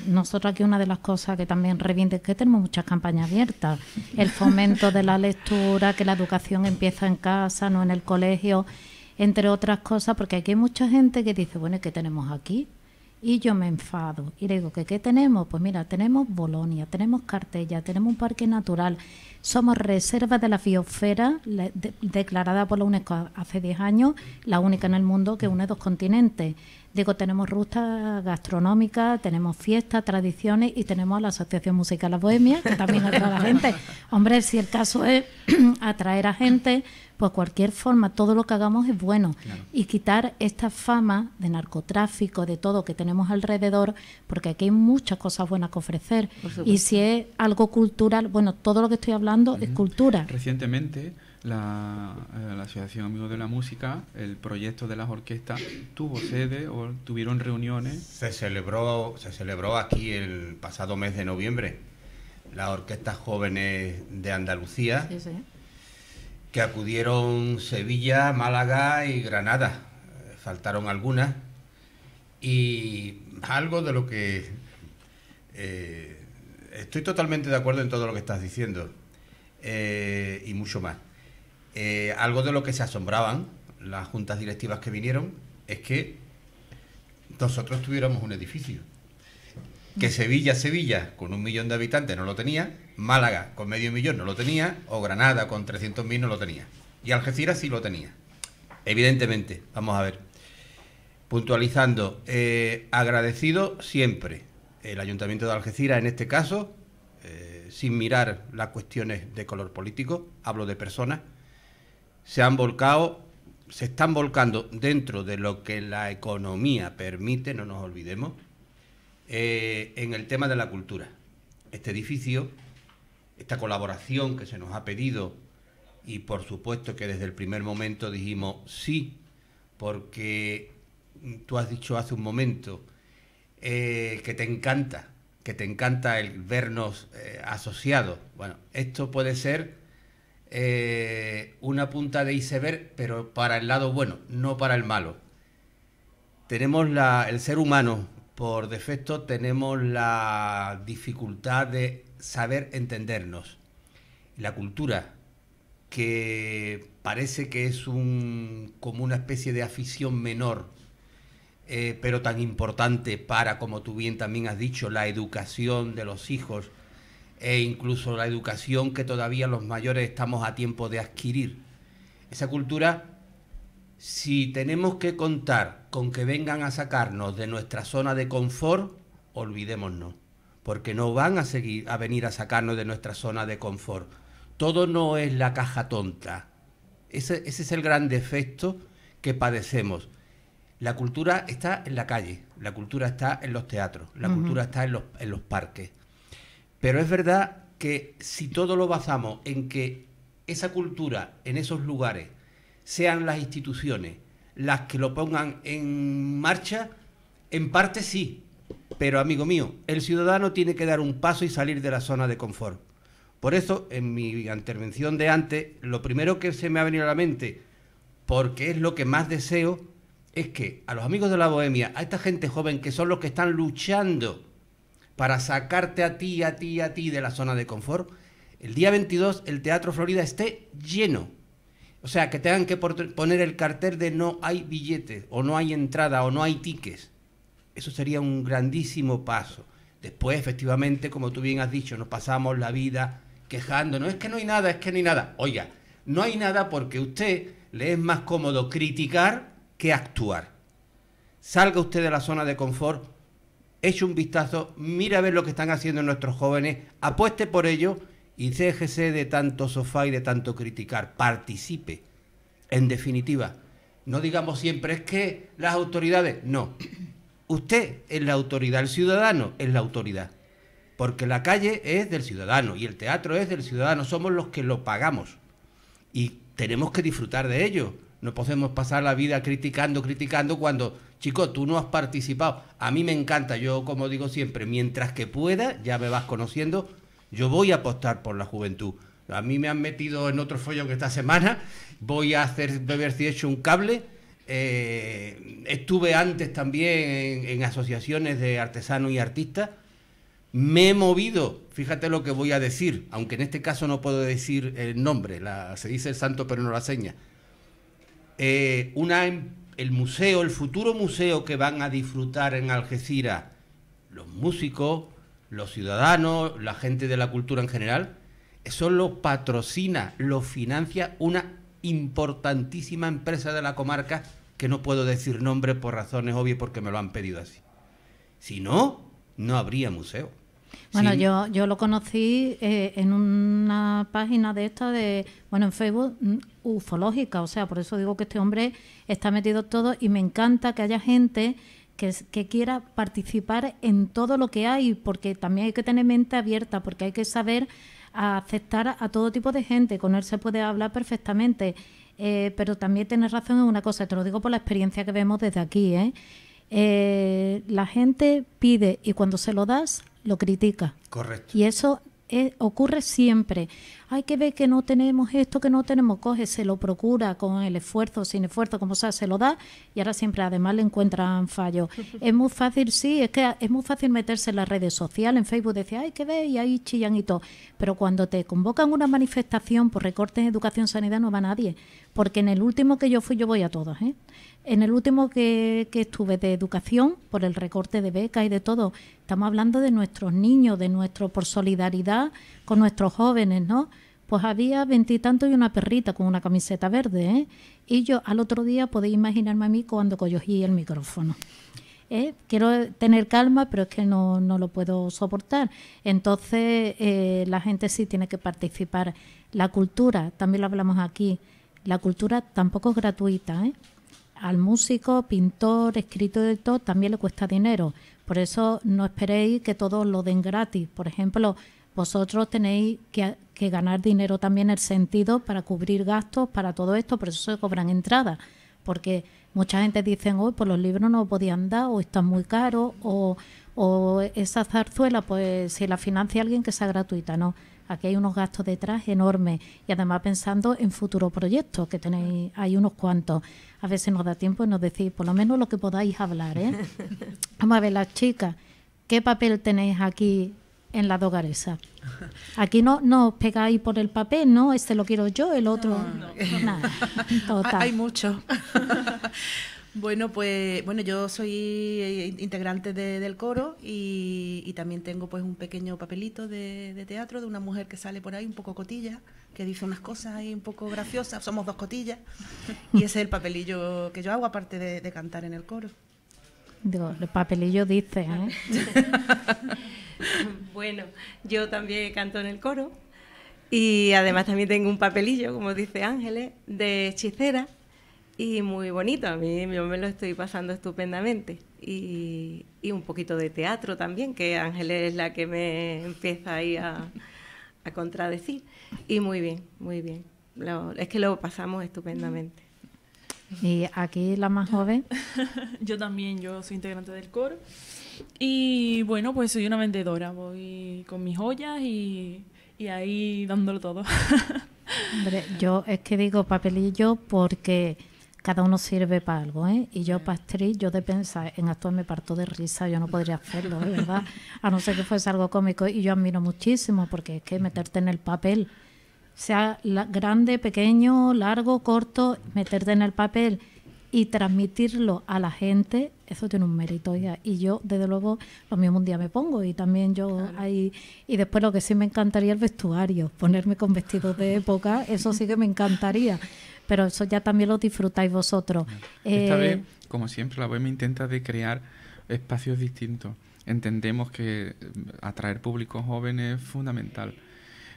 nosotros aquí una de las cosas que también reviente es que tenemos muchas campañas abiertas, el fomento de la lectura, que la educación empieza en casa, no en el colegio, entre otras cosas, porque aquí hay mucha gente que dice, bueno, ¿qué tenemos aquí? Y yo me enfado y le digo, ¿qué, tenemos? Pues mira, tenemos Bolonia, tenemos Cartella, tenemos un parque natural, somos reserva de la biosfera declarada por la UNESCO hace 10 años, la única en el mundo que une dos continentes. Digo, tenemos rutas gastronómicas tenemos fiestas, tradiciones y tenemos la Asociación Musical La Bohemia, que también atrae a la gente. Hombre, si el caso es atraer a gente, pues, a cualquier forma, todo lo que hagamos es bueno. Y quitar esta fama de narcotráfico, de todo que tenemos alrededor, porque aquí hay muchas cosas buenas que ofrecer. Y si es algo cultural, bueno, todo lo que estoy hablando es cultura. Recientemente, eh, la, Asociación Amigos de la Música, el proyecto de las orquestas, tuvo sede o tuvieron reuniones. Se celebró, se celebró aquí el pasado mes de noviembre las orquestas jóvenes de Andalucía. Sí, sí que acudieron Sevilla, Málaga y Granada. Eh, faltaron algunas. Y algo de lo que... Eh, estoy totalmente de acuerdo en todo lo que estás diciendo. Eh, y mucho más. algo de lo que se asombraban las juntas directivas que vinieron es que nosotros tuviéramos un edificio que Sevilla, Sevilla, con un millón de habitantes no lo tenía, Málaga con medio millón no lo tenía, o Granada con 300.000 no lo tenía. Y Algeciras sí lo tenía. Evidentemente, vamos a ver. Puntualizando, eh, agradecido siempre el Ayuntamiento de Algeciras, en este caso, eh, sin mirar las cuestiones de color político, hablo de personas, se han volcado, se están volcando dentro de lo que la economía permite, no nos olvidemos, eh, en el tema de la cultura. Este edificio, esta colaboración que se nos ha pedido y por supuesto que desde el primer momento dijimos sí, porque mm, tú has dicho hace un momento eh, que te encanta, que te encanta el vernos eh, asociados. Bueno, esto puede ser una punta de iceberg, pero para el lado bueno, no para el malo. Tenemos la, el ser humano por defecto tenemos la dificultad de saber entendernos. La cultura, que parece que es un, como una especie de afición menor, eh, pero tan importante para, como tú bien también has dicho, la educación de los hijos e incluso la educación que todavía los mayores estamos a tiempo de adquirir. Esa cultura si tenemos que contar con que vengan a sacarnos de nuestra zona de confort, olvidémonos, porque no van a seguir a venir a sacarnos de nuestra zona de confort. Todo no es la caja tonta. Ese, es el gran defecto que padecemos. La cultura está en la calle, la cultura está en los teatros, la cultura está en los, en los parques. Pero es verdad que si todo lo basamos en que esa cultura en esos lugares sean las instituciones las que lo pongan en marcha, en parte sí, pero amigo mío, el ciudadano tiene que dar un paso y salir de la zona de confort. Por eso, en mi intervención de antes, lo primero que se me ha venido a la mente, porque es lo que más deseo, es que a los amigos de la Bohemia, a esta gente joven que son los que están luchando para sacarte a ti, a ti, a ti de la zona de confort, el día 22 el Teatro Florida esté lleno o sea, que tengan que poner el cartel de no hay billetes, o no hay entrada, o no hay tickets. Eso sería un grandísimo paso. Después, efectivamente, como tú bien has dicho, nos pasamos la vida quejándonos. Es que no hay nada, es que no hay nada. Oiga, no hay nada porque a usted le es más cómodo criticar que actuar. Salga usted de la zona de confort, eche un vistazo, mira a ver lo que están haciendo nuestros jóvenes, apueste por ello y déjese de tanto sofá y de tanto criticar, participe. En definitiva, no digamos siempre es que las autoridades, no. Usted es la autoridad, el ciudadano es la autoridad. Porque la calle es del ciudadano y el teatro es del ciudadano, somos los que lo pagamos. Y tenemos que disfrutar de ello. No podemos pasar la vida criticando, criticando cuando, chico, tú no has participado. A mí me encanta, yo como digo siempre, mientras que pueda, ya me vas conociendo, yo voy a apostar por la juventud. A mí me han metido en otro follón que esta semana. Voy a hacer beber si he hecho un cable. Eh, estuve antes también en, asociaciones de artesanos y artistas. Me he movido, fíjate lo que voy a decir, aunque en este caso no puedo decir el nombre, la, se dice el santo pero no la seña. Eh, una, el museo, el futuro museo que van a disfrutar en Algeciras los músicos, los ciudadanos, la gente de la cultura en general, eso lo patrocina, lo financia una importantísima empresa de la comarca que no puedo decir nombre por razones obvias porque me lo han pedido así. Si no, no habría museo. Bueno, yo, yo lo conocí eh, en una página de esta de, bueno, en Facebook, mm, ufológica, o sea, por eso digo que este hombre está metido todo y me encanta que haya gente que, quiera participar en todo lo que hay, porque también hay que tener mente abierta, porque hay que saber aceptar a todo tipo de gente, con él se puede hablar perfectamente, eh, pero también tienes razón en una cosa, te lo digo por la experiencia que vemos desde aquí, ¿eh? Eh, la gente pide y cuando se lo das, lo critica. Correcto. Y eso ocurre siempre hay que ver que no tenemos esto, que no tenemos, coge, se lo procura con el esfuerzo, sin esfuerzo, como sea, se lo da y ahora siempre además le encuentran fallos. es muy fácil, sí, es que es muy fácil meterse en las redes sociales, en Facebook, decir, hay que ver y ahí chillan y todo. Pero cuando te convocan una manifestación por recortes en educación, sanidad, no va nadie, porque en el último que yo fui, yo voy a todos, ¿eh? En el último que, que estuve de educación, por el recorte de becas y de todo, estamos hablando de nuestros niños, de nuestro, por solidaridad con nuestros jóvenes, ¿no? pues había veintitantos y, una perrita con una camiseta verde. ¿eh? Y yo al otro día podéis imaginarme a mí cuando cogí el micrófono. ¿Eh? Quiero tener calma, pero es que no, no lo puedo soportar. Entonces, eh, la gente sí tiene que participar. La cultura, también lo hablamos aquí, la cultura tampoco es gratuita. ¿eh? Al músico, pintor, escritor y todo también le cuesta dinero. Por eso no esperéis que todos lo den gratis. Por ejemplo, vosotros tenéis que, ganar dinero también el sentido para cubrir gastos, para todo esto, por eso se cobran entradas, porque mucha gente dice, hoy oh, pues los libros no podían dar, o están muy caros, o, o esa zarzuela, pues si la financia alguien que sea gratuita, no. Aquí hay unos gastos detrás enormes y además pensando en futuros proyectos que tenéis, hay unos cuantos. A veces nos da tiempo y nos decís, por lo menos lo que podáis hablar. ¿eh? Vamos a ver, las chicas, ¿qué papel tenéis aquí en la dogaresa. Aquí no, no os pegáis por el papel, ¿no? Este lo quiero yo, el otro. No, no. Total. Hay mucho. Bueno, pues bueno, yo soy eh, integrante del coro y, también tengo pues un pequeño papelito de, teatro de una mujer que sale por ahí un poco cotilla, que dice unas cosas ahí un poco graciosas, somos dos cotillas, y ese es el papelillo que yo hago aparte de, cantar en el coro. Digo, el papelillo dice, ¿eh? Bueno, yo también canto en el coro y además también tengo un papelillo, como dice Ángeles, de hechicera y muy bonito. A mí yo me lo estoy pasando estupendamente. Y, un poquito de teatro también, que Ángeles es la que me empieza ahí a, contradecir. Y muy bien, muy bien. es que lo pasamos estupendamente. Y aquí la más joven. yo también, yo soy integrante del coro. Y bueno, pues soy una vendedora, voy con mis joyas y, ahí dándolo todo. Hombre, yo es que digo papelillo porque cada uno sirve para algo, ¿eh? Y yo, para yo de pensar en actuar me parto de risa, yo no podría hacerlo, verdad, a no ser que fuese algo cómico. Y yo admiro muchísimo, porque es que meterte en el papel, sea grande, pequeño, largo, corto, meterte en el papel y transmitirlo a la gente, eso tiene un mérito. Ya. Y yo, desde luego, lo mismo un día me pongo y también yo ahí. Y después lo que sí me encantaría el vestuario, ponerme con vestidos de época, eso sí que me encantaría. Pero eso ya también lo disfrutáis vosotros. Esta eh, vez, como siempre, la web intenta de crear espacios distintos. Entendemos que eh, atraer público joven es fundamental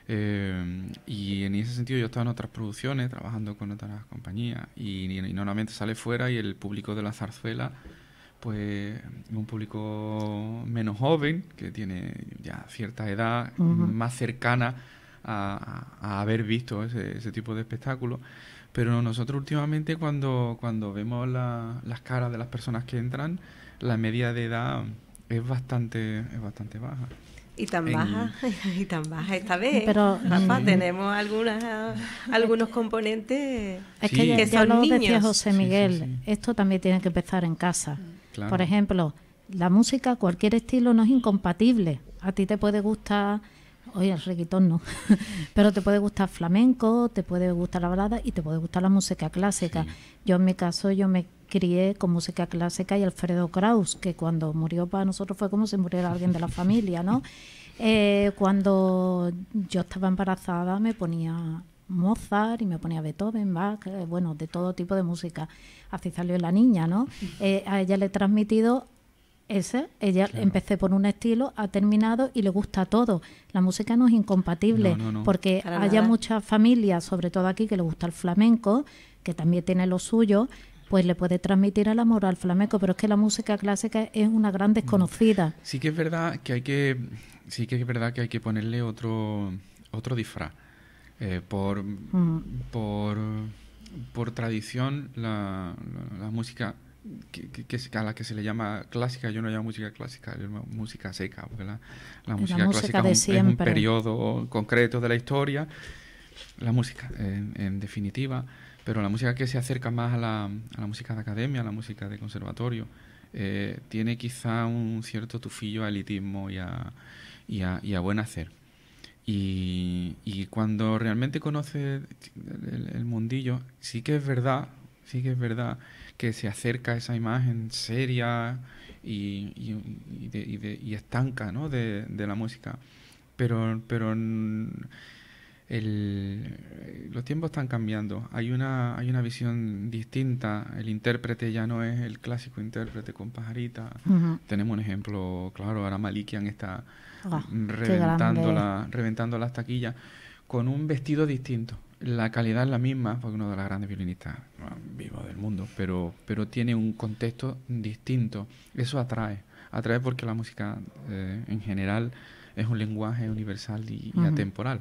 eh, y en ese sentido yo estaba en otras producciones, trabajando con otras compañías, y, normalmente sale fuera y el público de la zarzuela, pues un público menos joven, que tiene ya cierta edad, más cercana a, haber visto ese, tipo de espectáculo. Pero nosotros últimamente cuando, cuando vemos las caras de las personas que entran, la media de edad es bastante, es bastante baja. Y tan baja, y tan baja esta vez. Pero, Rafa, mm, tenemos algunas, algunos componentes que, son José Miguel, esto también tiene que empezar en casa. Por ejemplo, la música, cualquier estilo no es incompatible. A ti te puede gustar oye, el reggaetón no, pero te puede gustar flamenco, te puede gustar la balada y te puede gustar la música clásica. Yo en mi caso, yo me crié con música clásica y Alfredo Kraus, que cuando murió para nosotros fue como si muriera alguien de la familia, ¿no? Eh, cuando yo estaba embarazada me ponía Mozart y me ponía Beethoven, Bach, eh, bueno, de todo tipo de música. Así salió la niña, ¿no? Eh, a ella le he transmitido ese, ella empecé por un estilo, ha terminado y le gusta todo. La música no es incompatible, porque haya muchas familias, sobre todo aquí, que le gusta el flamenco, que también tiene lo suyo, pues le puede transmitir el amor al flamenco, pero es que la música clásica es una gran mm. desconocida. Sí que es verdad que hay que, sí que es verdad que hay que ponerle otro, otro disfraz. Eh, mm. por, por, tradición la, la música que, a la que se le llama clásica, yo no llamo música clásica, yo llamo música seca, porque la, música, clásica es un, periodo concreto de la historia, la música en, definitiva, pero la música que se acerca más a la, música de academia, a la música de conservatorio, eh, tiene quizá un cierto tufillo a elitismo y a, y a, buen hacer. Y, cuando realmente conoce el mundillo, sí que es verdad, sí que es verdad que se acerca esa imagen seria y, y, y, estanca ¿no? de, la música. Pero, pero los tiempos están cambiando. Hay una, hay una visión distinta. El intérprete ya no es el clásico intérprete con pajarita. Tenemos un ejemplo, claro, ahora Malikian está reventando, la, reventando las taquillas con un vestido distinto la calidad es la misma, porque uno de los grandes violinistas ah, vivos del mundo, pero, pero tiene un contexto distinto. Eso atrae, atrae porque la música eh, en general es un lenguaje universal y, atemporal.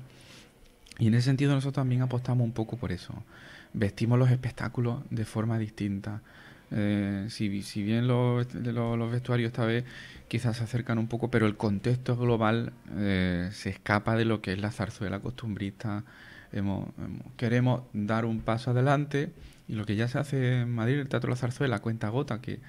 Y en ese sentido nosotros también apostamos un poco por eso. Vestimos los espectáculos de forma distinta. Eh, si, si, bien los, este, los, vestuarios esta vez quizás se acercan un poco, pero el contexto global eh, se escapa de lo que es la zarzuela costumbrista queremos dar un paso adelante y lo que ya se hace en Madrid, el Teatro La Zarzuela, cuenta gota, que,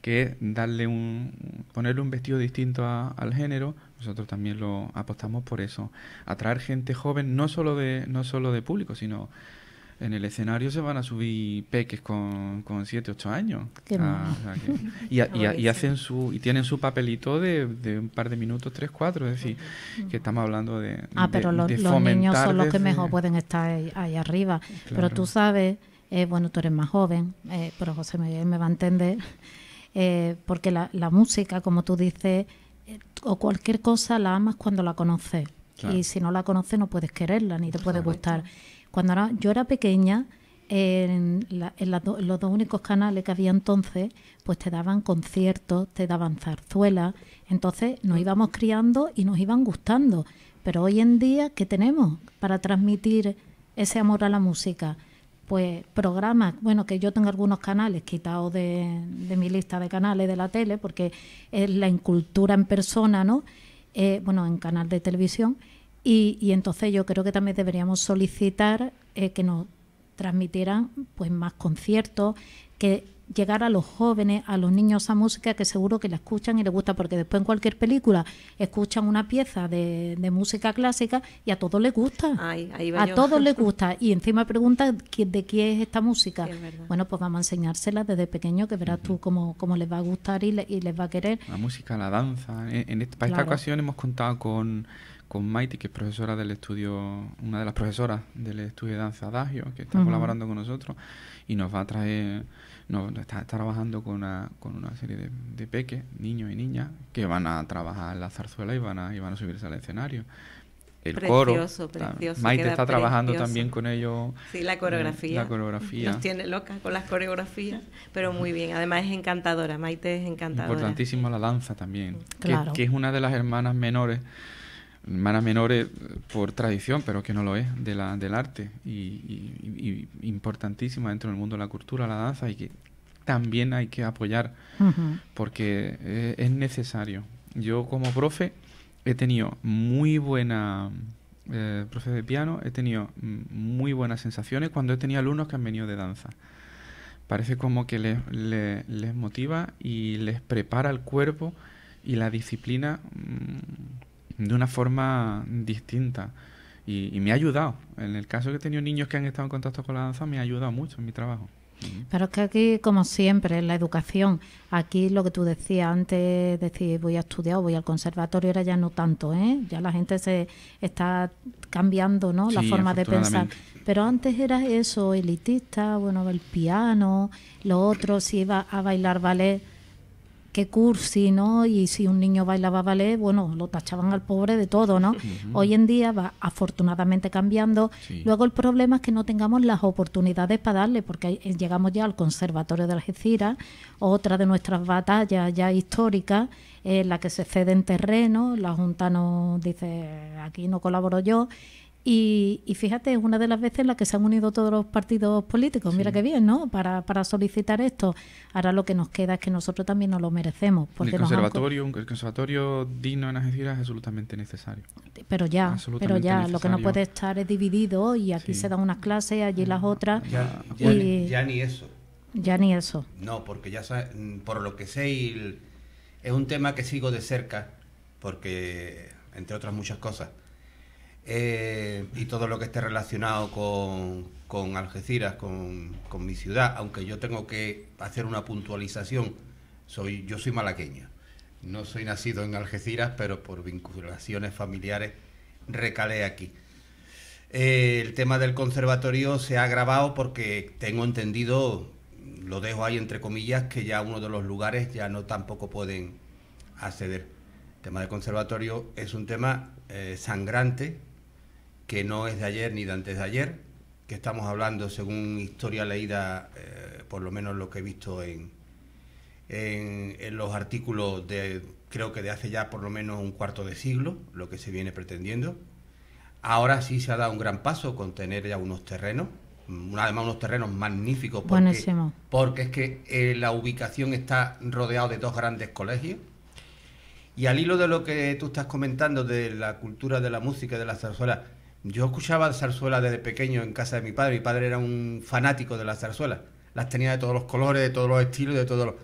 que es darle un, ponerle un vestido distinto al género, nosotros también lo apostamos por eso, atraer gente joven, no solo de, no solo de público, sino en el escenario se van a subir peques con, con 7, 8 años. Ah, y, hacen su y tienen su papelito de, un par de minutos, 3, 4, es decir, que estamos hablando de Ah, pero los, niños son los que mejor pueden estar ahí, arriba. Pero tú sabes, eh, bueno, tú eres más joven, eh, pero José Miguel me va a entender, eh, porque la, la, música, como tú dices, o cualquier cosa la amas cuando la conoces. Y si no la conoces no puedes quererla ni te puede gustar. Cuando yo era pequeña, en, los dos únicos canales que había entonces, pues te daban conciertos, te daban zarzuelas. Entonces nos íbamos criando y nos iban gustando. Pero hoy en día, ¿qué tenemos para transmitir ese amor a la música? Pues programas, bueno, que yo tengo algunos canales quitados de, mi lista de canales de la tele, porque es la incultura en persona, ¿no? Eh, bueno, en canal de televisión. Y, entonces yo creo que también deberíamos solicitar eh, que nos transmitieran pues más conciertos, que llegar a los jóvenes, a los niños a música que seguro que la escuchan y les gusta, porque después en cualquier película escuchan una pieza de, música clásica y a todos les gusta. a todos les gusta. Y encima preguntan de quién es esta música. bueno, pues vamos a enseñársela desde pequeño, que verás tú cómo, cómo les va a gustar y, les va a querer. La música, la danza. para esta ocasión hemos contado con con Maite, que es profesora del estudio, una de las profesoras del estudio de danza Adagio, que está colaborando con nosotros y nos va a traer, está, trabajando con una, con una serie de, de, peques, niños y niñas, que van a trabajar en la zarzuela y van a, y van a subirse al escenario. El coro. Precioso, Maite está trabajando también con ellos. Sí, la coreografía. La coreografía. Nos tiene locas con las coreografías, pero muy bien. Además es encantadora, Maite es encantadora. Importantísimo la danza también, que es una de las hermanas menores Manas menores eh, por tradición, pero que no lo es, del arte y, importantísima dentro del mundo de la cultura, la danza y que también hay que apoyar porque eh, es, necesario. Yo como profe he tenido muy buena, eh, profe de piano, he tenido muy buenas sensaciones cuando he tenido alumnos que han venido de danza. Parece como que les, les, motiva y les prepara el cuerpo y la disciplina. Mm, de una forma distinta. Y, me ha ayudado. En el caso que he tenido niños que han estado en contacto con la danza, me ha ayudado mucho en mi trabajo. Pero es que aquí, como siempre, en la educación, aquí lo que tú decías antes, decir voy a estudiar o voy al conservatorio, era ya no tanto, ¿eh? Ya la gente se está cambiando, ¿no? La forma de pensar. Pero antes era eso, elitista, bueno, el piano, lo otro, si iba a bailar ballet qué cursi, ¿no? Y si un niño bailaba ballet, bueno, lo tachaban al pobre de todo, ¿no? Hoy en día va afortunadamente cambiando. Luego el problema es que no tengamos las oportunidades para darle, porque eh, llegamos ya al Conservatorio de Algeciras, otra de nuestras batallas ya históricas, en eh, la que se cede en terreno, la Junta nos dice, aquí no colaboro yo, y, fíjate, es una de las veces en la que se han unido todos los partidos políticos, mira qué bien, ¿no? Para, solicitar esto. Ahora lo que nos queda es que nosotros también nos lo merecemos. el, conservatorio, conservatorio digno en Algeciras es absolutamente necesario. Pero ya, pero ya, lo que no puede estar es dividido y aquí se dan unas clases allí las mm. otras. Ah, ya, ni, eso. Ya ni eso. No, porque ya sabes por lo que sé, es un tema que sigo de cerca, porque, entre otras muchas cosas eh, y todo lo que esté relacionado con, con Algeciras, con, mi ciudad, aunque yo tengo que hacer una puntualización, soy, yo soy malaqueño, no soy nacido en Algeciras, pero por vinculaciones familiares recalé aquí. Eh, el tema del conservatorio se ha agravado porque tengo entendido, lo dejo ahí entre comillas, que ya uno de los lugares ya no tampoco pueden acceder. El tema del conservatorio es un tema eh, sangrante que no es de ayer ni de antes de ayer, que estamos hablando, según historia leída, eh, por lo menos lo que he visto en, en, los artículos de, creo que de hace ya por lo menos un cuarto de siglo, lo que se viene pretendiendo. Ahora sí se ha dado un gran paso con tener ya unos terrenos, mm, además unos terrenos magníficos, porque, porque es que eh, la ubicación está rodeado de dos grandes colegios. Y al hilo de lo que tú estás comentando de la cultura de la música y de la zarzuela, yo escuchaba zarzuela desde pequeño en casa de mi padre. Mi padre era un fanático de las zarzuelas. Las tenía de todos los colores, de todos los estilos, de todos los...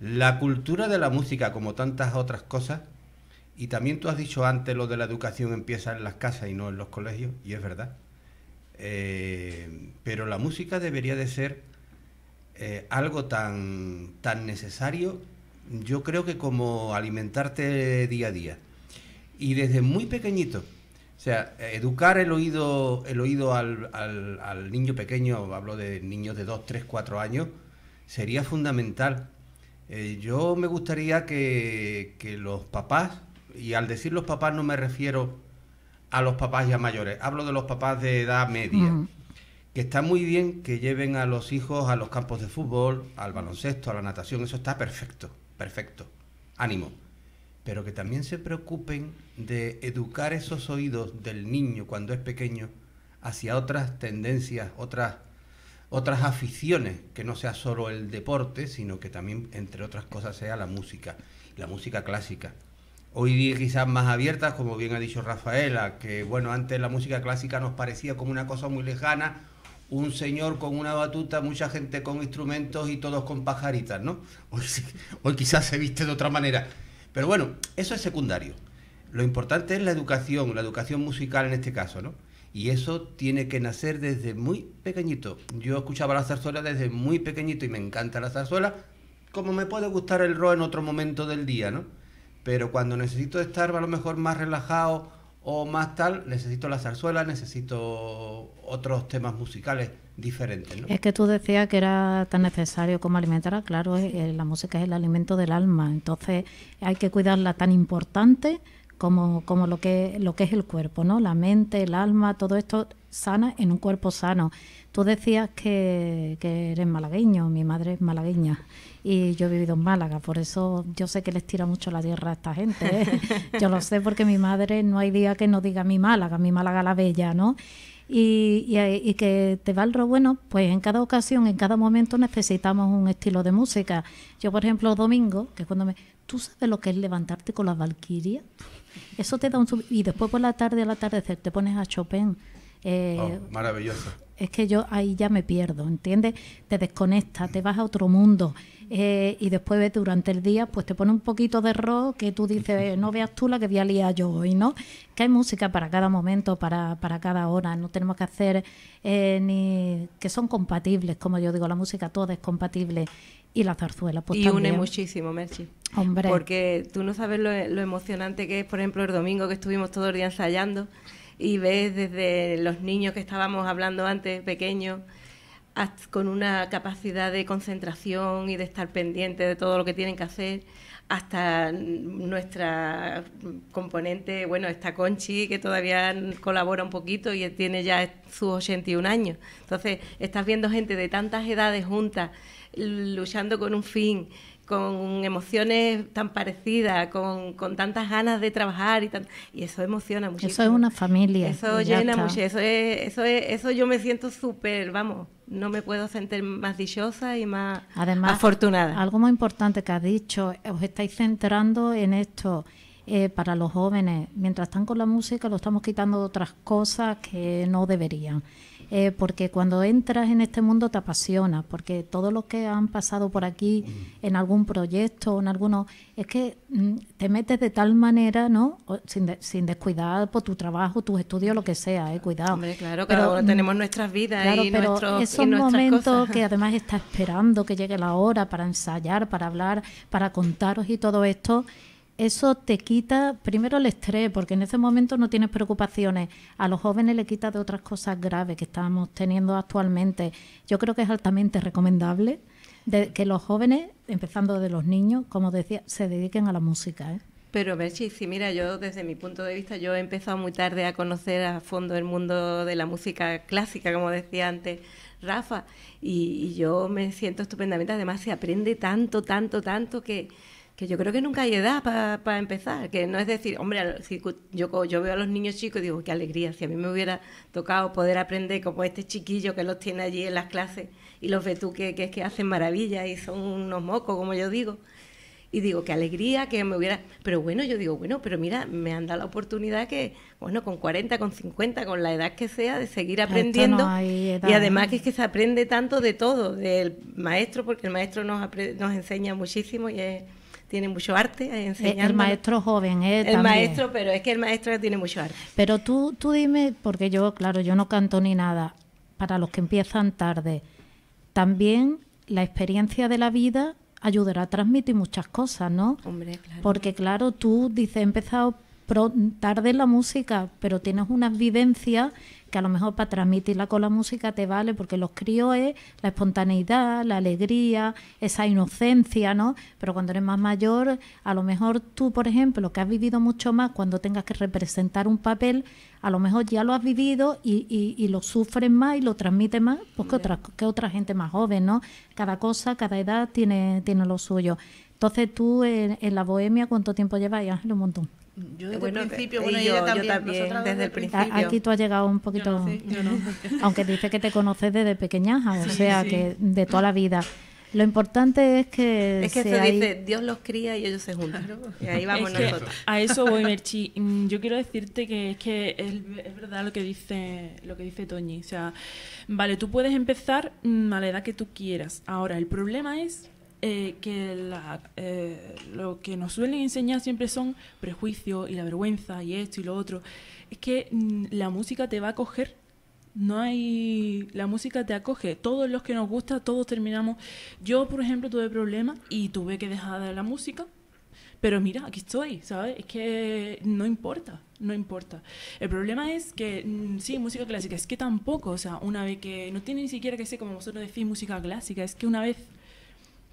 La cultura de la música, como tantas otras cosas, y también tú has dicho antes lo de la educación empieza en las casas y no en los colegios, y es verdad. Eh, pero la música debería de ser eh, algo tan, tan necesario, yo creo que como alimentarte día a día. Y desde muy pequeñito, o sea, educar el oído, el oído al, niño pequeño, hablo de niños de 2, 3, 4 años, sería fundamental. Eh, yo me gustaría que, los papás, y al decir los papás no me refiero a los papás ya mayores, hablo de los papás de edad media, que está muy bien que lleven a los hijos a los campos de fútbol, al baloncesto, a la natación, eso está perfecto, perfecto. Ánimo pero que también se preocupen de educar esos oídos del niño cuando es pequeño hacia otras tendencias, otras, otras aficiones, que no sea solo el deporte, sino que también, entre otras cosas, sea la música, la música clásica. Hoy día quizás más abiertas, como bien ha dicho Rafaela, que bueno, antes la música clásica nos parecía como una cosa muy lejana, un señor con una batuta, mucha gente con instrumentos y todos con pajaritas, ¿no? hoy quizás se viste de otra manera. Pero bueno, eso es secundario. Lo importante es la educación, la educación musical en este caso, ¿no? Y eso tiene que nacer desde muy pequeñito. Yo escuchaba la zarzuela desde muy pequeñito y me encanta la zarzuela, como me puede gustar el rock en otro momento del día, ¿no? Pero cuando necesito estar a lo mejor más relajado o más tal, necesito la zarzuela, necesito otros temas musicales diferentes. Es que tú decías que era tan necesario como alimentar, claro, eh, la música es el alimento del alma, entonces hay que cuidarla tan importante como, como lo, que, lo que es el cuerpo, ¿no? La mente, el alma, todo esto sana en un cuerpo sano. Tú decías que, que eres malagueño, mi madre es malagueña, y yo he vivido en Málaga, por eso yo sé que les tira mucho la tierra a esta gente. ¿eh? yo lo sé porque mi madre no hay día que no diga mi Málaga, mi Málaga la bella, ¿no? Y, y, y, que te valro, bueno, pues en cada ocasión, en cada momento necesitamos un estilo de música. Yo, por ejemplo, domingo, que es cuando me... ¿Tú sabes lo que es levantarte con la valquiria? Eso te da un... sub. Y después por la tarde, al atardecer, te pones a Chopin. Eh, oh, maravilloso. Es que yo ahí ya me pierdo, ¿entiendes? Te desconectas, te vas a otro mundo. Eh, y después durante el día pues te pone un poquito de rock que tú dices, no veas tú la que voy a yo hoy, ¿no? Que hay música para cada momento, para, para cada hora, no tenemos que hacer eh, ni que son compatibles, como yo digo, la música toda es compatible y la zarzuela. Pues, y une muchísimo, Merci. Hombre. Porque tú no sabes lo, lo, emocionante que es, por ejemplo, el domingo que estuvimos todo el día ensayando y ves desde los niños que estábamos hablando antes, pequeños, con una capacidad de concentración y de estar pendiente de todo lo que tienen que hacer, hasta nuestra componente, bueno, está Conchi, que todavía colabora un poquito y tiene ya sus 81 años. Entonces, estás viendo gente de tantas edades juntas, luchando con un fin, con emociones tan parecidas, con, tantas ganas de trabajar y tan, y eso emociona muchísimo. Eso es una familia. Eso llena mucho, eso es, eso es, eso yo me siento súper, vamos, no me puedo sentir más dichosa y más Además, afortunada. Algo muy importante que has dicho, os estáis centrando en esto. Eh, para los jóvenes, mientras están con la música, lo estamos quitando de otras cosas que no deberían. Eh, porque cuando entras en este mundo te apasiona, porque todo lo que han pasado por aquí mm. en algún proyecto, en alguno, es que mm, te metes de tal manera, ¿no? sin, descuidar por tu trabajo, tus estudios, lo que sea, eh, cuidado. Hombre, claro, pero, mm, tenemos nuestras vidas y nuestros, esos momentos que además está esperando que llegue la hora para ensayar, para hablar, para contaros y todo esto eso te quita primero el estrés, porque en ese momento no tienes preocupaciones. A los jóvenes le quita de otras cosas graves que estamos teniendo actualmente. Yo creo que es altamente recomendable de que los jóvenes, empezando de los niños, como decía, se dediquen a la música. ¿eh? Pero si si mira, yo desde mi punto de vista, yo he empezado muy tarde a conocer a fondo el mundo de la música clásica, como decía antes Rafa, y, y yo me siento estupendamente, además se aprende tanto, tanto, tanto que que yo creo que nunca hay edad para empezar, que no es decir, hombre, yo, yo veo a los niños chicos y digo, qué alegría, si a mí me hubiera tocado poder aprender como este chiquillo que los tiene allí en las clases y los ve tú que, que, que hacen maravillas y son unos mocos, como yo digo. Y digo, qué alegría que me hubiera... Pero bueno, yo digo, bueno, pero mira, me han dado la oportunidad que, bueno, con 40, con 50, con la edad que sea, de seguir aprendiendo. y además que es que se aprende tanto de todo, del maestro, porque el maestro nos, nos enseña muchísimo y es tiene mucho arte enseñar. Eh, eh, el maestro joven, eh, El maestro, pero es que el maestro tiene mucho arte. Pero tú, tú dime, porque yo, claro, yo no canto ni nada, para los que empiezan tarde, también la experiencia de la vida ayudará a transmitir muchas cosas, ¿no? Hombre, claro. Porque claro, tú dices, he empezado tarde la música, pero tienes unas vivencias que a lo mejor para transmitirla con la música te vale, porque los críos es la espontaneidad, la alegría, esa inocencia, ¿no? Pero cuando eres más mayor, a lo mejor tú, por ejemplo, que has vivido mucho más cuando tengas que representar un papel, a lo mejor ya lo has vivido y, lo sufres más y lo transmites más porque que, otra, que otra gente más joven, ¿no? Cada cosa, cada edad tiene, tiene lo suyo. Entonces tú en, la bohemia, ¿cuánto tiempo llevas? Ya, un montón. Yo desde principio, bueno, yo, también, desde, el principio. Aquí tú has llegado un poquito, aunque dice que te conoces desde pequeñas, o sea, que de toda la vida. Lo importante es que... Es que se dice, Dios los cría y ellos se juntan. Y ahí vamos nosotros. A eso voy, Merchi. Mm, yo quiero decirte que es que verdad lo que dice lo que dice Toñi. O sea, vale, tú puedes empezar mm, a la edad que tú quieras. Ahora, el problema es eh, que eh, lo que nos suelen enseñar siempre son prejuicios y la vergüenza y esto y lo otro. Es que mm, la música te va a coger no hay. La música te acoge. Todos los que nos gusta, todos terminamos. Yo, por ejemplo, tuve problemas y tuve que dejar de la música. Pero mira, aquí estoy, ¿sabes? Es que no importa, no importa. El problema es que, mm, sí, música clásica, es que tampoco, o sea, una vez que, no tiene ni siquiera que ser como vosotros decís música clásica, es que una vez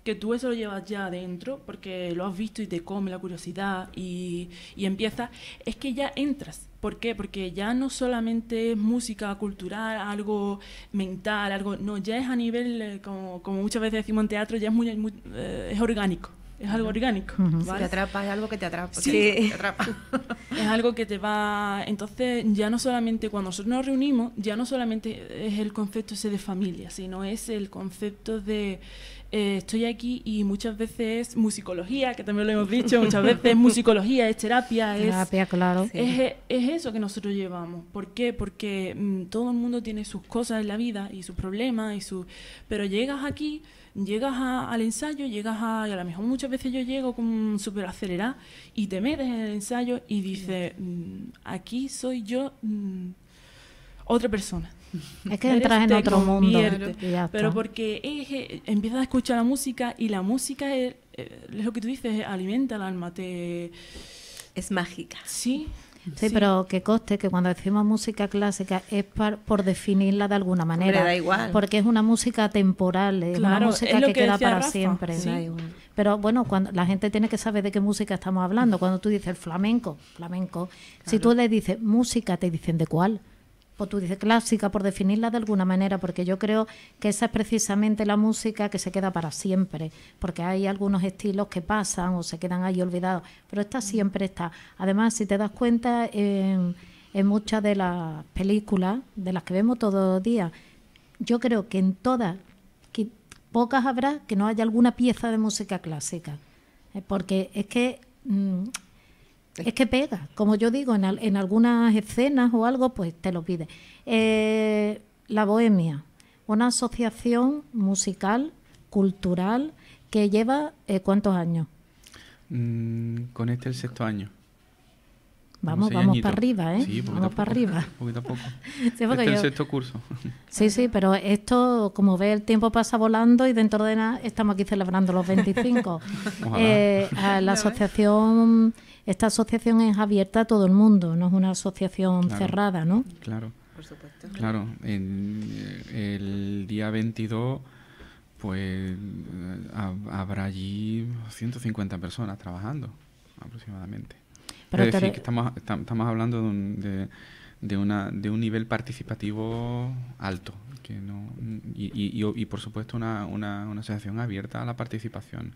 que tú eso lo llevas ya adentro, porque lo has visto y te come la curiosidad y, y empiezas, es que ya entras. ¿Por qué? Porque ya no solamente es música cultural, algo mental, algo. No, ya es a nivel, eh, como, muchas veces decimos en teatro, ya es, muy, eh, es orgánico. Es algo orgánico. te atrapa, es algo que te atrapa. Sí. te atrapa. es algo que te va. Entonces, ya no solamente cuando nosotros nos reunimos, ya no solamente es el concepto ese de familia, sino es el concepto de eh, estoy aquí y muchas veces musicología, que también lo hemos dicho, muchas veces musicología, es terapia, es, terapia, claro. es, eso que nosotros llevamos. ¿Por qué? Porque mm, todo el mundo tiene sus cosas en la vida y sus problemas, y sus pero llegas aquí, llegas al ensayo, llegas a, y a lo mejor muchas veces yo llego con súper acelerada y te metes en el ensayo y dices, mm, aquí soy yo mm, otra persona. Es que entras en este otro mundo. Pero porque eh, empiezas a escuchar la música y la música es, eh, lo que tú dices, alimenta el alma, te... Es mágica. Sí, pero que coste que cuando decimos música clásica es por definirla de alguna manera. Porque es una música temporal, es una música que, queda para siempre. Pero bueno, cuando la gente tiene que saber de qué música estamos hablando. Cuando tú dices flamenco, flamenco, si tú le dices música, te dicen de cuál o tú dices clásica, por definirla de alguna manera, porque yo creo que esa es precisamente la música que se queda para siempre, porque hay algunos estilos que pasan o se quedan ahí olvidados, pero esta siempre está. Además, si te das cuenta, en, muchas de las películas, de las que vemos todos los días, yo creo que en todas, que pocas habrá que no haya alguna pieza de música clásica, eh, porque es que... Mm, es que pega, como yo digo, en, algunas escenas o algo, pues te lo pide. Eh, la Bohemia, una asociación musical, cultural, que lleva eh, cuántos años? Mm, con este el sexto año. Vamos, vamos para arriba, ¿eh? vamos para arriba. Poquito a poco. sí, este el sexto curso. Sí, sí, pero esto, como ve, el tiempo pasa volando y dentro de nada estamos aquí celebrando los 25. Eh, la asociación, esta asociación es abierta a todo el mundo, no es una asociación cerrada, ¿no? Claro. Por supuesto. Claro, eh, el día 22 pues eh, habrá allí 150 personas trabajando aproximadamente. Pero que estamos, estamos hablando de un, de, una, de un nivel participativo alto. Que y, y, y, por supuesto una, una, una, asociación abierta a la participación.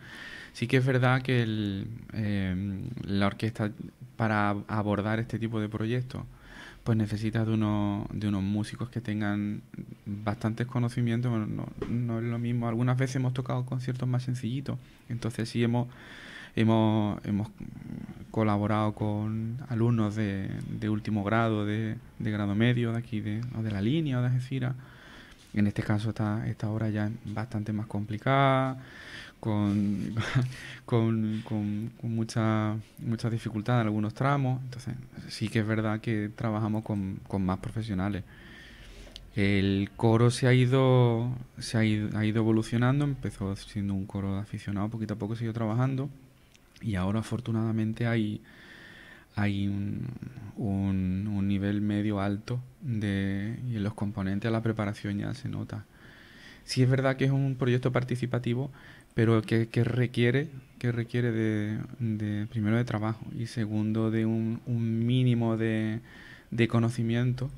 Sí que es verdad que el, em, la orquesta para abordar este tipo de proyectos pues necesita de unos, de unos músicos que tengan bastantes conocimientos. no, no, es lo mismo. Algunas veces hemos tocado conciertos más sencillitos, entonces sí hemos Hemos, colaborado con alumnos de, último grado, de, grado medio, de aquí, de, o de la línea o de Algeciras. En este caso está esta obra ya es bastante más complicada, con, mucha dificultad en algunos tramos. Entonces sí que es verdad que trabajamos con, más profesionales. El coro se ha ido, se ha evolucionando, empezó siendo un coro de aficionados, poquito a poco siguió trabajando. Y ahora afortunadamente hay, hay un, nivel medio alto de, y los componentes a la preparación ya se nota. Sí es verdad que es un proyecto participativo, pero que, requiere, que requiere de, primero de trabajo y segundo de un, mínimo de, conocimiento,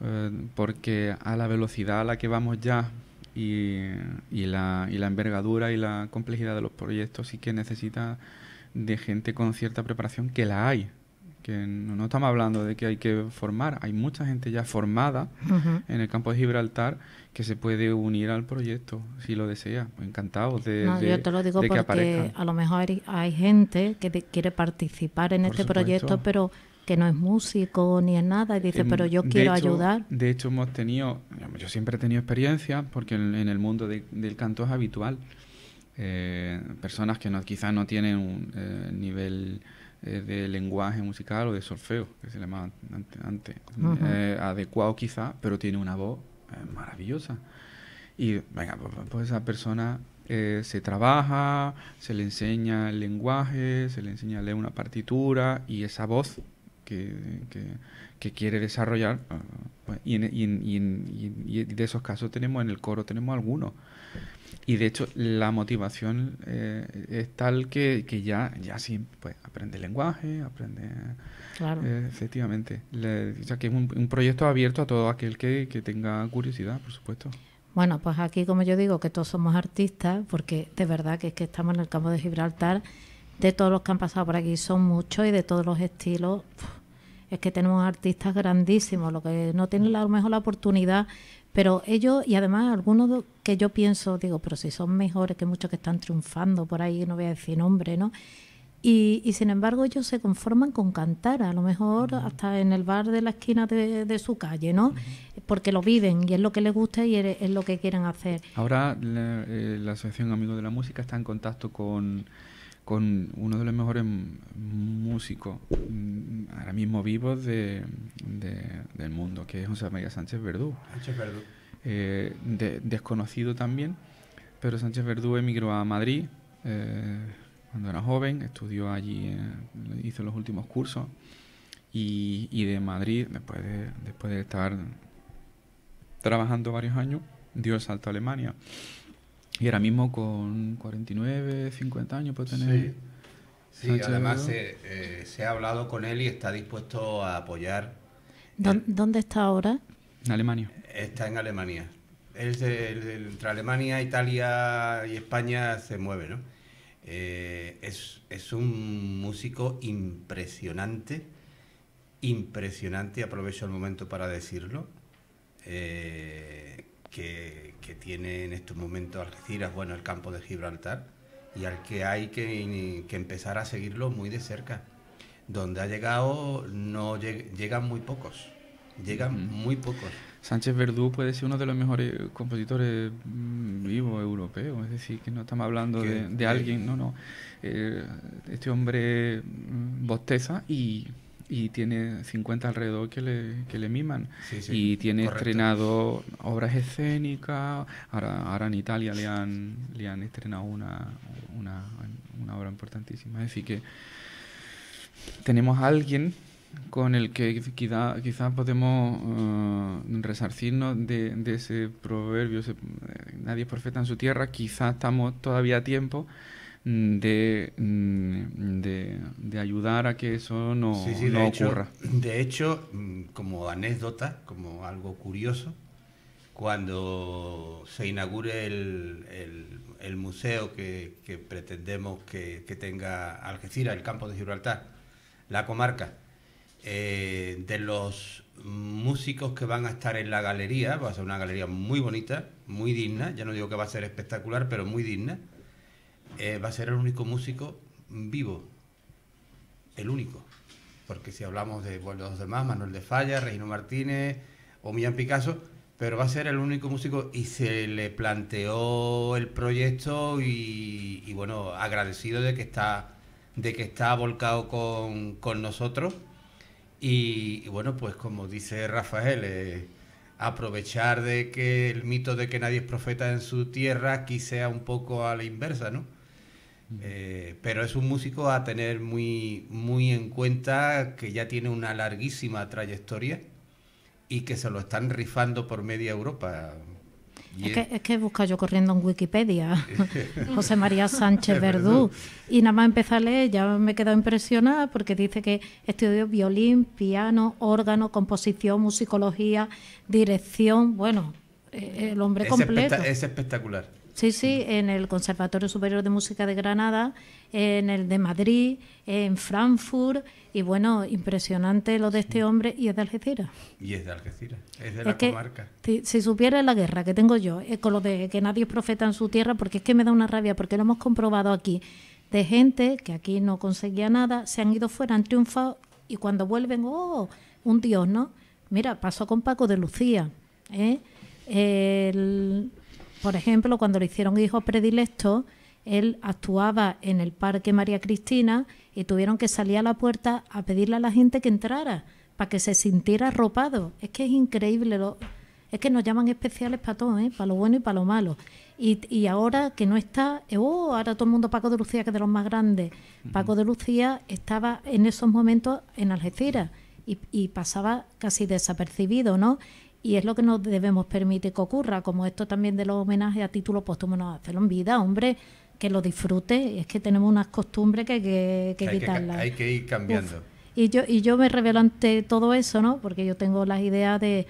eh, porque a la velocidad a la que vamos ya y, la, y la envergadura y la complejidad de los proyectos sí que necesita de gente con cierta preparación, que la hay. Que no, estamos hablando de que hay que formar, hay mucha gente ya formada en el campo de Gibraltar que se puede unir al proyecto si lo desea. Pues encantados de, no, de, yo lo digo porque a lo mejor hay gente que quiere participar en este proyecto, pero que no es músico ni es nada y dice, eh, pero yo quiero ayudar. De hecho, hemos tenido, yo siempre he tenido experiencia porque en, el mundo del canto es habitual. Eh, personas que no, quizás no tienen un eh, nivel eh, de lenguaje musical o de solfeo que se llamaba antes, adecuado quizás, pero tiene una voz maravillosa. Y venga, pues, pues esa persona se trabaja, se le enseña el lenguaje, se le enseña a leer una partitura y esa voz que, que, quiere desarrollar, ah, pues, y, y, y, y de esos casos tenemos en el coro, tenemos algunos. Y de hecho, la motivación eh, es tal que, ya, ya sí, pues aprende lenguaje, aprende. Eh, efectivamente. Le, que es un, proyecto abierto a todo aquel que, tenga curiosidad, por supuesto. Bueno, pues aquí, como yo digo, que todos somos artistas, porque de verdad que es que estamos en el campo de Gibraltar, de todos los que han pasado por aquí son muchos y de todos los estilos. es que tenemos artistas grandísimos, lo que no tienen a lo mejor la oportunidad, pero ellos, y además algunos que yo pienso, digo, pero si son mejores que muchos que están triunfando por ahí, no voy a decir nombre, ¿no? Y, sin embargo ellos se conforman con cantar, a lo mejor hasta en el bar de la esquina de, su calle, ¿no? Porque lo viven y es lo que les gusta y es, lo que quieren hacer. Ahora eh, la Asociación Amigos de la Música está en contacto con con uno de los mejores músicos mm, ahora mismo vivos del mundo, que es José María Sánchez Verdú. Sánchez Verdú. Eh, desconocido también, pero Sánchez Verdú emigró a Madrid eh, cuando era joven, estudió allí, eh, hizo los últimos cursos y, y, de Madrid, después de, después de estar trabajando varios años, dio el salto a Alemania y ahora mismo con 49, 50 años puede tener. Sí, sí además eh, se, ha hablado con él y está dispuesto a apoyar. ¿Dónde está ahora? En Alemania. Está en Alemania. entre Alemania, Italia y España se mueve, ¿no? Eh, es, un músico impresionante, impresionante, aprovecho el momento para decirlo, eh, que que tiene en estos momentos Algeciras, bueno, el campo de Gibraltar, y al que hay que, que empezar a seguirlo muy de cerca. Donde ha llegado, no llegan muy pocos, llegan muy pocos. Sánchez Verdú puede ser uno de los mejores compositores mm, vivos europeos, es decir, que no estamos hablando de, alguien, no, no. Eh, este hombre mm, bosteza y y tiene 50 alrededor que le, que le miman. y tiene estrenado obras escénicas. Ahora, ahora en Italia le han, le han estrenado una, una, una obra importantísima. Es decir, que tenemos a alguien con el que quizá, quizá podemos eh, resarcirnos de, ese proverbio, eh, nadie es profeta en su tierra, Quizás estamos todavía a tiempo Mm, mm, de, ayudar a que eso no, ocurra. de hecho, mm, como anécdota, como algo curioso, cuando se inaugure el, museo que, pretendemos que, tenga Algeciras, el campo de Gibraltar, la comarca, eh, de los músicos que van a estar en la galería, va a ser una galería muy bonita, muy digna, ya no digo que va a ser espectacular, pero muy digna, eh, va a ser el único músico vivo, el único. Porque si hablamos de los demás, Manuel de Falla, Regino Martínez o Millán Picasso, pero va a ser el único músico y se le planteó el proyecto y, bueno, agradecido de que está, de que está volcado con, nosotros. Y, bueno, pues como dice Rafael, eh, aprovechar de que el mito de que nadie es profeta en su tierra aquí sea un poco a la inversa, ¿no? Eh, pero es un músico a tener muy, muy en cuenta que ya tiene una larguísima trayectoria y que se lo están rifando por media Europa. es, Que, es que busca yo corriendo en Wikipedia José María Sánchez Verdú y nada más empezar a leer ya me he quedado impresionada porque dice que estudió violín, piano, órgano, composición, musicología, dirección, bueno, eh, el hombre completo. es espectacular. Sí, sí, en el Conservatorio Superior de Música de Granada, en el de Madrid, en Frankfurt, y bueno, impresionante lo de este hombre, y es de Algeciras. Y es de Algeciras, es de la comarca. Si, supiera la guerra que tengo yo, eh, con lo de que nadie es profeta en su tierra, porque es que me da una rabia, porque lo hemos comprobado aquí, de gente que aquí no conseguía nada, se han ido fuera, han triunfado, y cuando vuelven, ¡oh! Un dios, ¿no? Mira, pasó con Paco de Lucía, ¿eh? El por ejemplo, cuando le hicieron hijo predilecto, él actuaba en el Parque María Cristina y tuvieron que salir a la puerta a pedirle a la gente que entrara para que se sintiera arropado. Es que es increíble, es que nos llaman especiales para todo, ¿eh? para lo bueno y para lo malo. Y, ahora que no está, eh, oh, ahora todo el mundo Paco de Lucía, que es de los más grandes. Paco de Lucía estaba en esos momentos en Algeciras y, y pasaba casi desapercibido, ¿no? y es lo que no debemos permitir que ocurra, como esto también de los homenajes a título póstumo, no, hacerlo en vida, hombre, que lo disfrute, es que tenemos unas costumbres que, que, que hay quitarlas. hay que ir cambiando. Y yo, y yo me revelo ante todo eso, ¿no? Porque yo tengo las ideas de,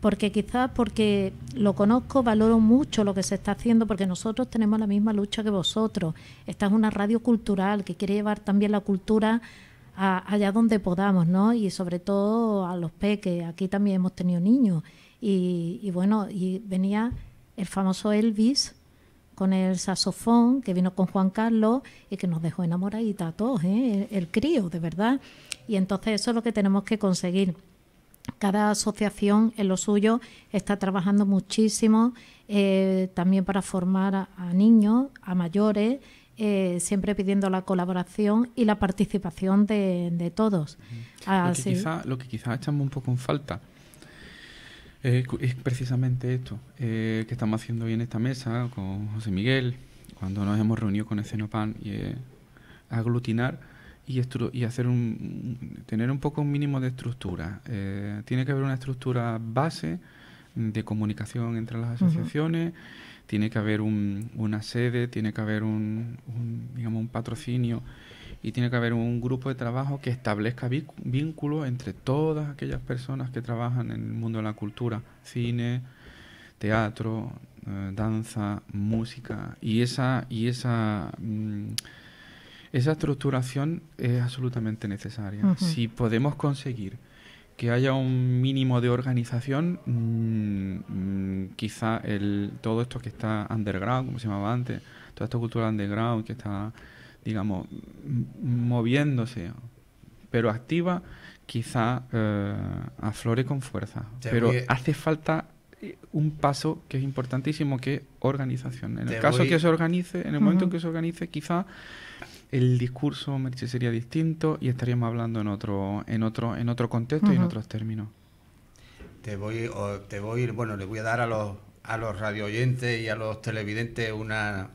porque quizás porque lo conozco, valoro mucho lo que se está haciendo, porque nosotros tenemos la misma lucha que vosotros. Esta es una radio cultural que quiere llevar también la cultura allá donde podamos, ¿no? Y sobre todo a los peques, aquí también hemos tenido niños. Y, bueno, y venía el famoso Elvis con el saxofón que vino con Juan Carlos y que nos dejó enamoradita a todos, ¿eh? el, crío, de verdad. Y entonces eso es lo que tenemos que conseguir cada asociación en lo suyo está trabajando muchísimo eh, también para formar a, niños, a mayores, eh, siempre pidiendo la colaboración y la participación de, todos. Lo, que ah, quizás echamos un poco en falta eh, es precisamente esto eh, que estamos haciendo hoy en esta mesa con José Miguel, cuando nos hemos reunido con Escenopan y aglutinar y, y hacer un, tener un poco un mínimo de estructura. tiene que haber una estructura base de comunicación entre las asociaciones tiene que haber una sede, tiene que haber un, patrocinio y tiene que haber un grupo de trabajo que establezca vínculos entre todas aquellas personas que trabajan en el mundo de la cultura, cine, teatro, eh, danza, música y esa y esa mm, esa estructuración es absolutamente necesaria. Si podemos conseguir que haya un mínimo de organización, mm, mm, quizá el, todo esto que está underground, como se llamaba antes, toda esta cultura underground que está, digamos, mm, moviéndose, pero activa, quizá eh, aflore con fuerza. pero hace falta eh, un paso que es importantísimo, que organización. En el caso que se organice, en el momento que se organice, quizá el discurso Merche, sería distinto y estaríamos hablando en otro, en otro, en otro contexto y en otros términos. Te voy, te voy, bueno, le voy a dar a los, a los radio oyentes y a los televidentes una,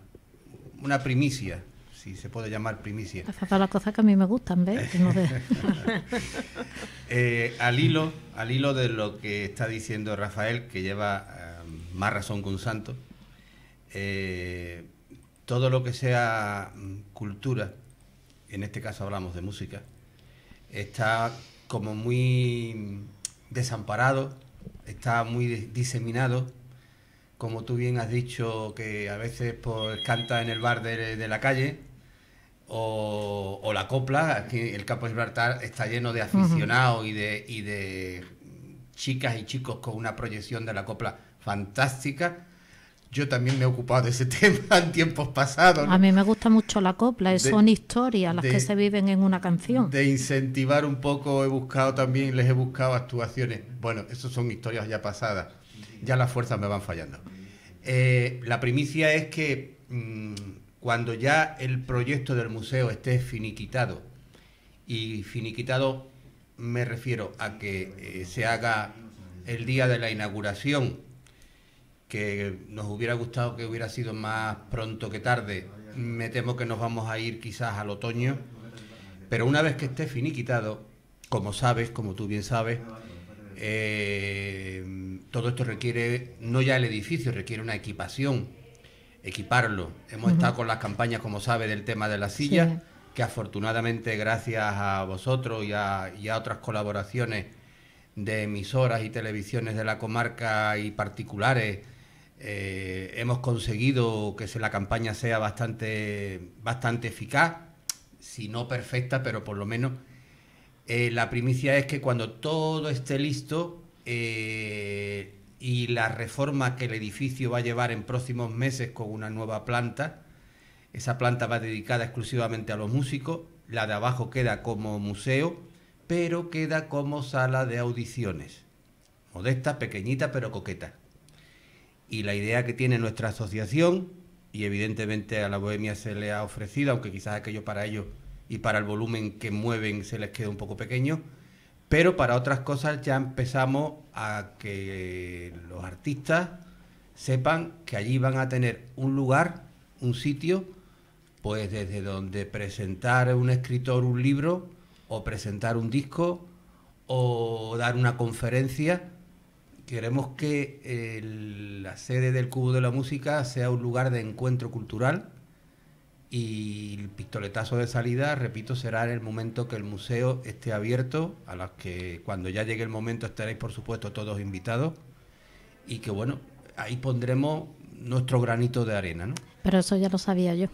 una primicia, si se puede llamar primicia. Para las cosas que a mí me gustan, ¿ves? Eh, al, hilo, al hilo de lo que está diciendo Rafael, que lleva eh, más razón que un santo, eh, todo lo que sea mm, cultura, en este caso hablamos de música, está como muy desamparado, está muy diseminado, como tú bien has dicho, que a veces pues, canta en el bar de, la calle, o, la copla, aquí el campo de Gibraltar está lleno de aficionados y, de, y de chicas y chicos con una proyección de la copla fantástica yo también me he ocupado de ese tema en tiempos pasados. A mí me gusta mucho la copla, son historias las que se viven en una canción. De incentivar un poco, he buscado también, les he buscado actuaciones. Bueno, eso son historias ya pasadas, ya las fuerzas me van fallando. Eh, la primicia es que mm, cuando ya el proyecto del museo esté finiquitado, y finiquitado me refiero a que eh, se haga el día de la inauguración que nos hubiera gustado que hubiera sido más pronto que tarde. Me temo que nos vamos a ir quizás al otoño, pero una vez que esté finiquitado, como sabes, como tú bien sabes, eh, todo esto requiere no ya el edificio, requiere una equipación, equiparlo. Hemos estado con las campañas, como sabes, del tema de las sillas, que afortunadamente gracias a vosotros y a, y a otras colaboraciones de emisoras y televisiones de la comarca y particulares, eh, hemos conseguido que la campaña sea bastante, bastante eficaz, si no perfecta, pero por lo menos eh, la primicia es que cuando todo esté listo eh, y la reforma que el edificio va a llevar en próximos meses con una nueva planta, esa planta va dedicada exclusivamente a los músicos, la de abajo queda como museo, pero queda como sala de audiciones. Modesta, pequeñita, pero coqueta y la idea que tiene nuestra asociación, y evidentemente a la Bohemia se le ha ofrecido, aunque quizás aquello para ellos y para el volumen que mueven se les queda un poco pequeño, pero para otras cosas ya empezamos a que los artistas sepan que allí van a tener un lugar, un sitio, pues desde donde presentar un escritor un libro o presentar un disco o dar una conferencia Queremos que la sede del Cubo de la Música sea un lugar de encuentro cultural y el pistoletazo de salida, repito, será en el momento que el museo esté abierto, a las que cuando ya llegue el momento estaréis por supuesto todos invitados y que bueno, ahí pondremos nuestro granito de arena, ¿no? Pero eso ya lo sabía yo.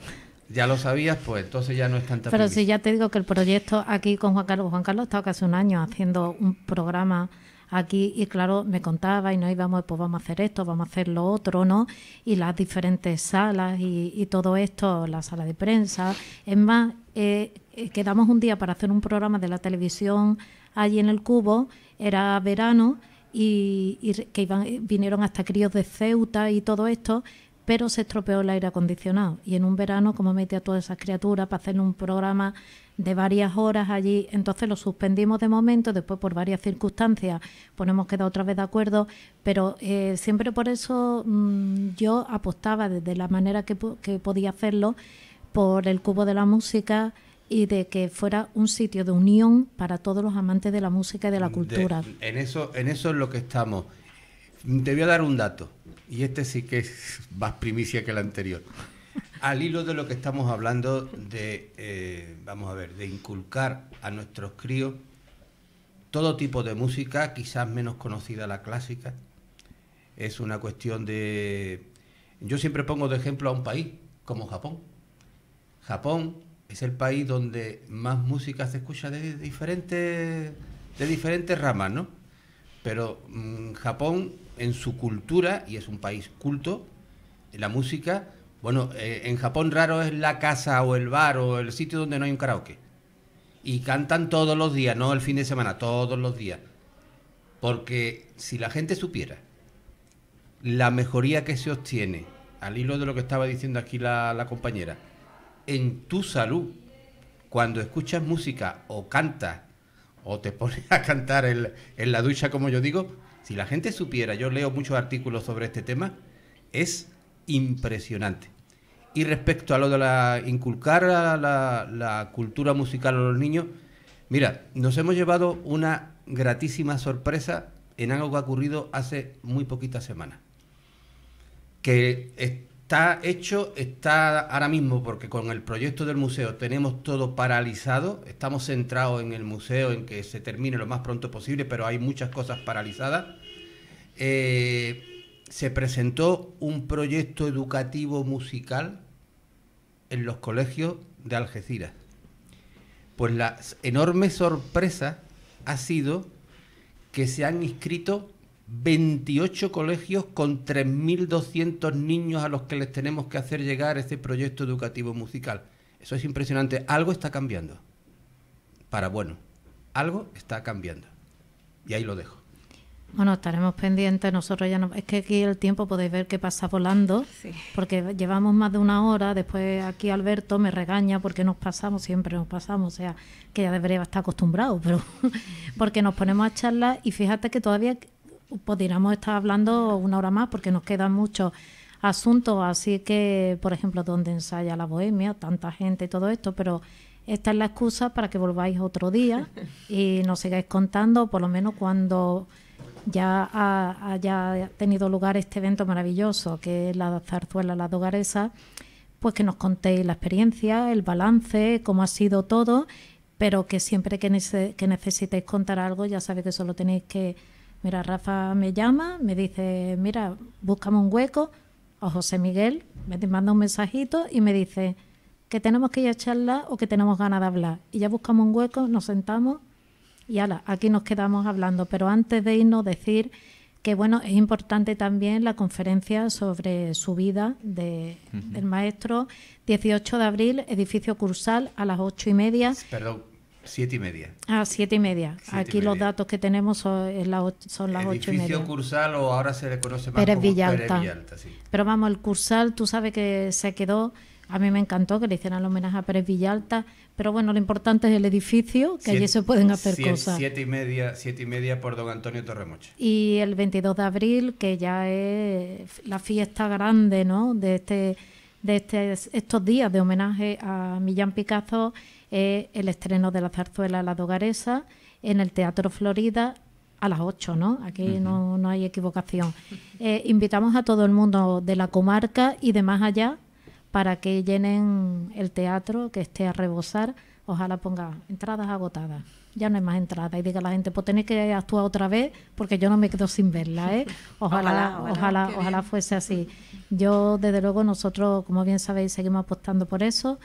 Ya lo sabías, pues entonces ya no es tanta. Pero si ya te digo que el proyecto aquí con Juan Carlos, Juan Carlos ha estado casi un año haciendo un programa aquí y claro, me contaba y no íbamos, pues vamos a hacer esto, vamos a hacer lo otro, ¿no? Y las diferentes salas y, todo esto, la sala de prensa. Es más, eh, eh, quedamos un día para hacer un programa de la televisión allí en el Cubo, era verano. Y, que vinieron hasta críos de Ceuta y todo esto, pero se estropeó el aire acondicionado. Y en un verano, como metía a todas esas criaturas para hacer un programa de varias horas allí, entonces lo suspendimos de momento, después por varias circunstancias ponemos que quedado otra vez de acuerdo, pero eh, siempre por eso mm, yo apostaba desde la manera que, podía hacerlo por el cubo de la música y de que fuera un sitio de unión para todos los amantes de la música y de la cultura. en eso en eso es lo que estamos. Te voy a dar un dato, y este sí que es más primicia que el anterior. Al hilo de lo que estamos hablando de, eh, vamos a ver, de inculcar a nuestros críos todo tipo de música, quizás menos conocida la clásica. Es una cuestión de... Yo siempre pongo de ejemplo a un país como Japón. Japón es el país donde más música se escucha de diferentes, de diferentes ramas, ¿no? Pero mm, Japón en su cultura, y es un país culto, la música, bueno, eh, en Japón raro es la casa o el bar o el sitio donde no hay un karaoke. Y cantan todos los días, no el fin de semana, todos los días. Porque si la gente supiera la mejoría que se obtiene, al hilo de lo que estaba diciendo aquí la, la compañera, en tu salud, cuando escuchas música o cantas o te pones a cantar en, la ducha, como yo digo, si la gente supiera, yo leo muchos artículos sobre este tema, es impresionante. Y respecto a lo de la, inculcar la, la, cultura musical a los niños, mira, nos hemos llevado una gratísima sorpresa en algo que ha ocurrido hace muy poquitas semanas. Que está hecho, está ahora mismo, porque con el proyecto del museo tenemos todo paralizado, estamos centrados en el museo, en que se termine lo más pronto posible, pero hay muchas cosas paralizadas. Eh, se presentó un proyecto educativo musical en los colegios de Algeciras. Pues la enorme sorpresa ha sido que se han inscrito 28 colegios con 3.200 niños a los que les tenemos que hacer llegar este proyecto educativo musical. Eso es impresionante. Algo está cambiando. Para bueno, algo está cambiando. Y ahí lo dejo. Bueno, estaremos pendientes. Nosotros ya no. Es que aquí el tiempo podéis ver que pasa volando, porque llevamos más de una hora. Después aquí Alberto me regaña porque nos pasamos, siempre nos pasamos. O sea, que ya debería estar acostumbrado, pero porque nos ponemos a charlar y fíjate que todavía podríamos estar hablando una hora más porque nos quedan muchos asuntos, así que, por ejemplo, donde ensaya la bohemia, tanta gente y todo esto, pero esta es la excusa para que volváis otro día y nos sigáis contando, por lo menos cuando ya haya tenido lugar este evento maravilloso que es la zarzuela La Dogaresa, pues que nos contéis la experiencia, el balance, cómo ha sido todo, pero que siempre que necesitéis contar algo ya sabéis que solo tenéis que Mira, Rafa me llama, me dice, mira, buscamos un hueco. O José Miguel me manda un mensajito y me dice que tenemos que ir a charlar o que tenemos ganas de hablar. Y ya buscamos un hueco, nos sentamos y ala, aquí nos quedamos hablando. Pero antes de irnos, decir que bueno, es importante también la conferencia sobre su vida del maestro, 18 de abril, edificio cursal a las ocho y media. Perdón, Siete y media. Ah, siete y media. Aquí los datos que tenemos son, las, ocho y media. Edificio Cursal o ahora se le conoce más Pérez Villalta. Villalta Pero vamos, el Cursal, tú sabes que se quedó... A mí me encantó que le hicieran el homenaje a Pérez Villalta, pero bueno, lo importante es el edificio, que allí se pueden hacer cosas. Siete y, media, siete y media por don Antonio Torremocha. Y el 22 de abril, que ya es la fiesta grande, ¿no?, de este de este, estos días de homenaje a Millán Picasso el estreno de la zarzuela La Dogaresa en el Teatro Florida a las 8, ¿no? Aquí no, hay equivocación. Eh, invitamos a todo el mundo de la comarca y de más allá para que llenen el teatro, que esté a rebosar. Ojalá ponga entradas agotadas ya no hay más entrada y diga la gente, pues tenéis que actuar otra vez porque yo no me quedo sin verla, ¿eh? Ojalá, ojalá, ojalá, fuese así. Yo, desde luego, nosotros, como bien sabéis, seguimos apostando por eso.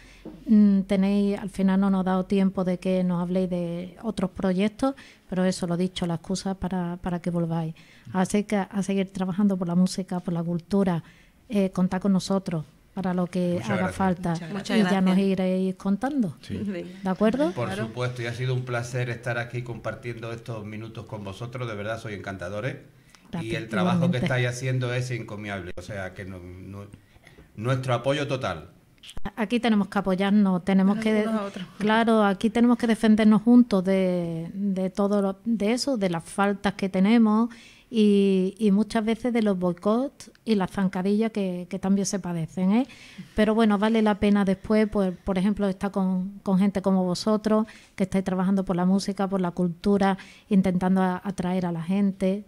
Mm, tenéis, al final no nos ha dado tiempo de que nos habléis de otros proyectos, pero eso, lo he dicho, la excusa para, para que volváis. Así que a seguir trabajando por la música, por la cultura, eh, contad con nosotros, para lo que haga falta y ya nos iréis contando. ¿De acuerdo? Por supuesto, y ha sido un placer estar aquí compartiendo estos minutos con vosotros, de verdad soy encantadores y el trabajo que estáis haciendo es encomiable, o sea que nuestro apoyo total. Aquí tenemos que apoyarnos, tenemos que, claro, aquí tenemos que defendernos juntos de, de todo de eso, de las faltas que tenemos y, muchas veces de los boicots y las zancadillas que, también se padecen. ¿eh? Pero bueno, vale la pena después, por, pues, por ejemplo, estar con, con, gente como vosotros, que estáis trabajando por la música, por la cultura, intentando atraer a la gente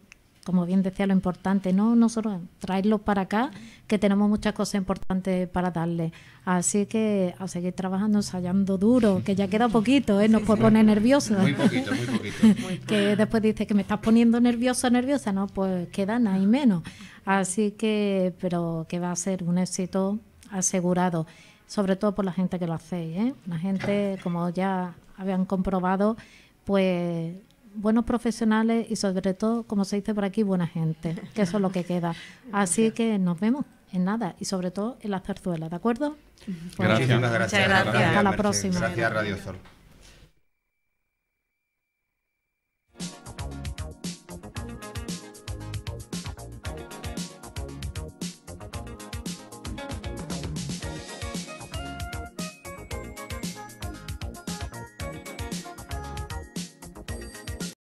como bien decía, lo importante, no nosotros traerlos para acá, que tenemos muchas cosas importantes para darle. Así que a seguir trabajando, ensayando duro, que ya queda poquito, ¿eh? nos pone nerviosos. Muy poquito, muy poquito. que después dice que me estás poniendo nervioso, nerviosa, no, pues queda ahí menos. Así que, pero que va a ser un éxito asegurado, sobre todo por la gente que lo hace. ¿eh? La gente, como ya habían comprobado, pues buenos profesionales y sobre todo, como se dice por aquí, buena gente, que eso es lo que queda. Así que nos vemos en nada y sobre todo en las zarzuelas, ¿de acuerdo? gracias. gracias. gracias. Hasta la próxima. Gracias, Radio Sol.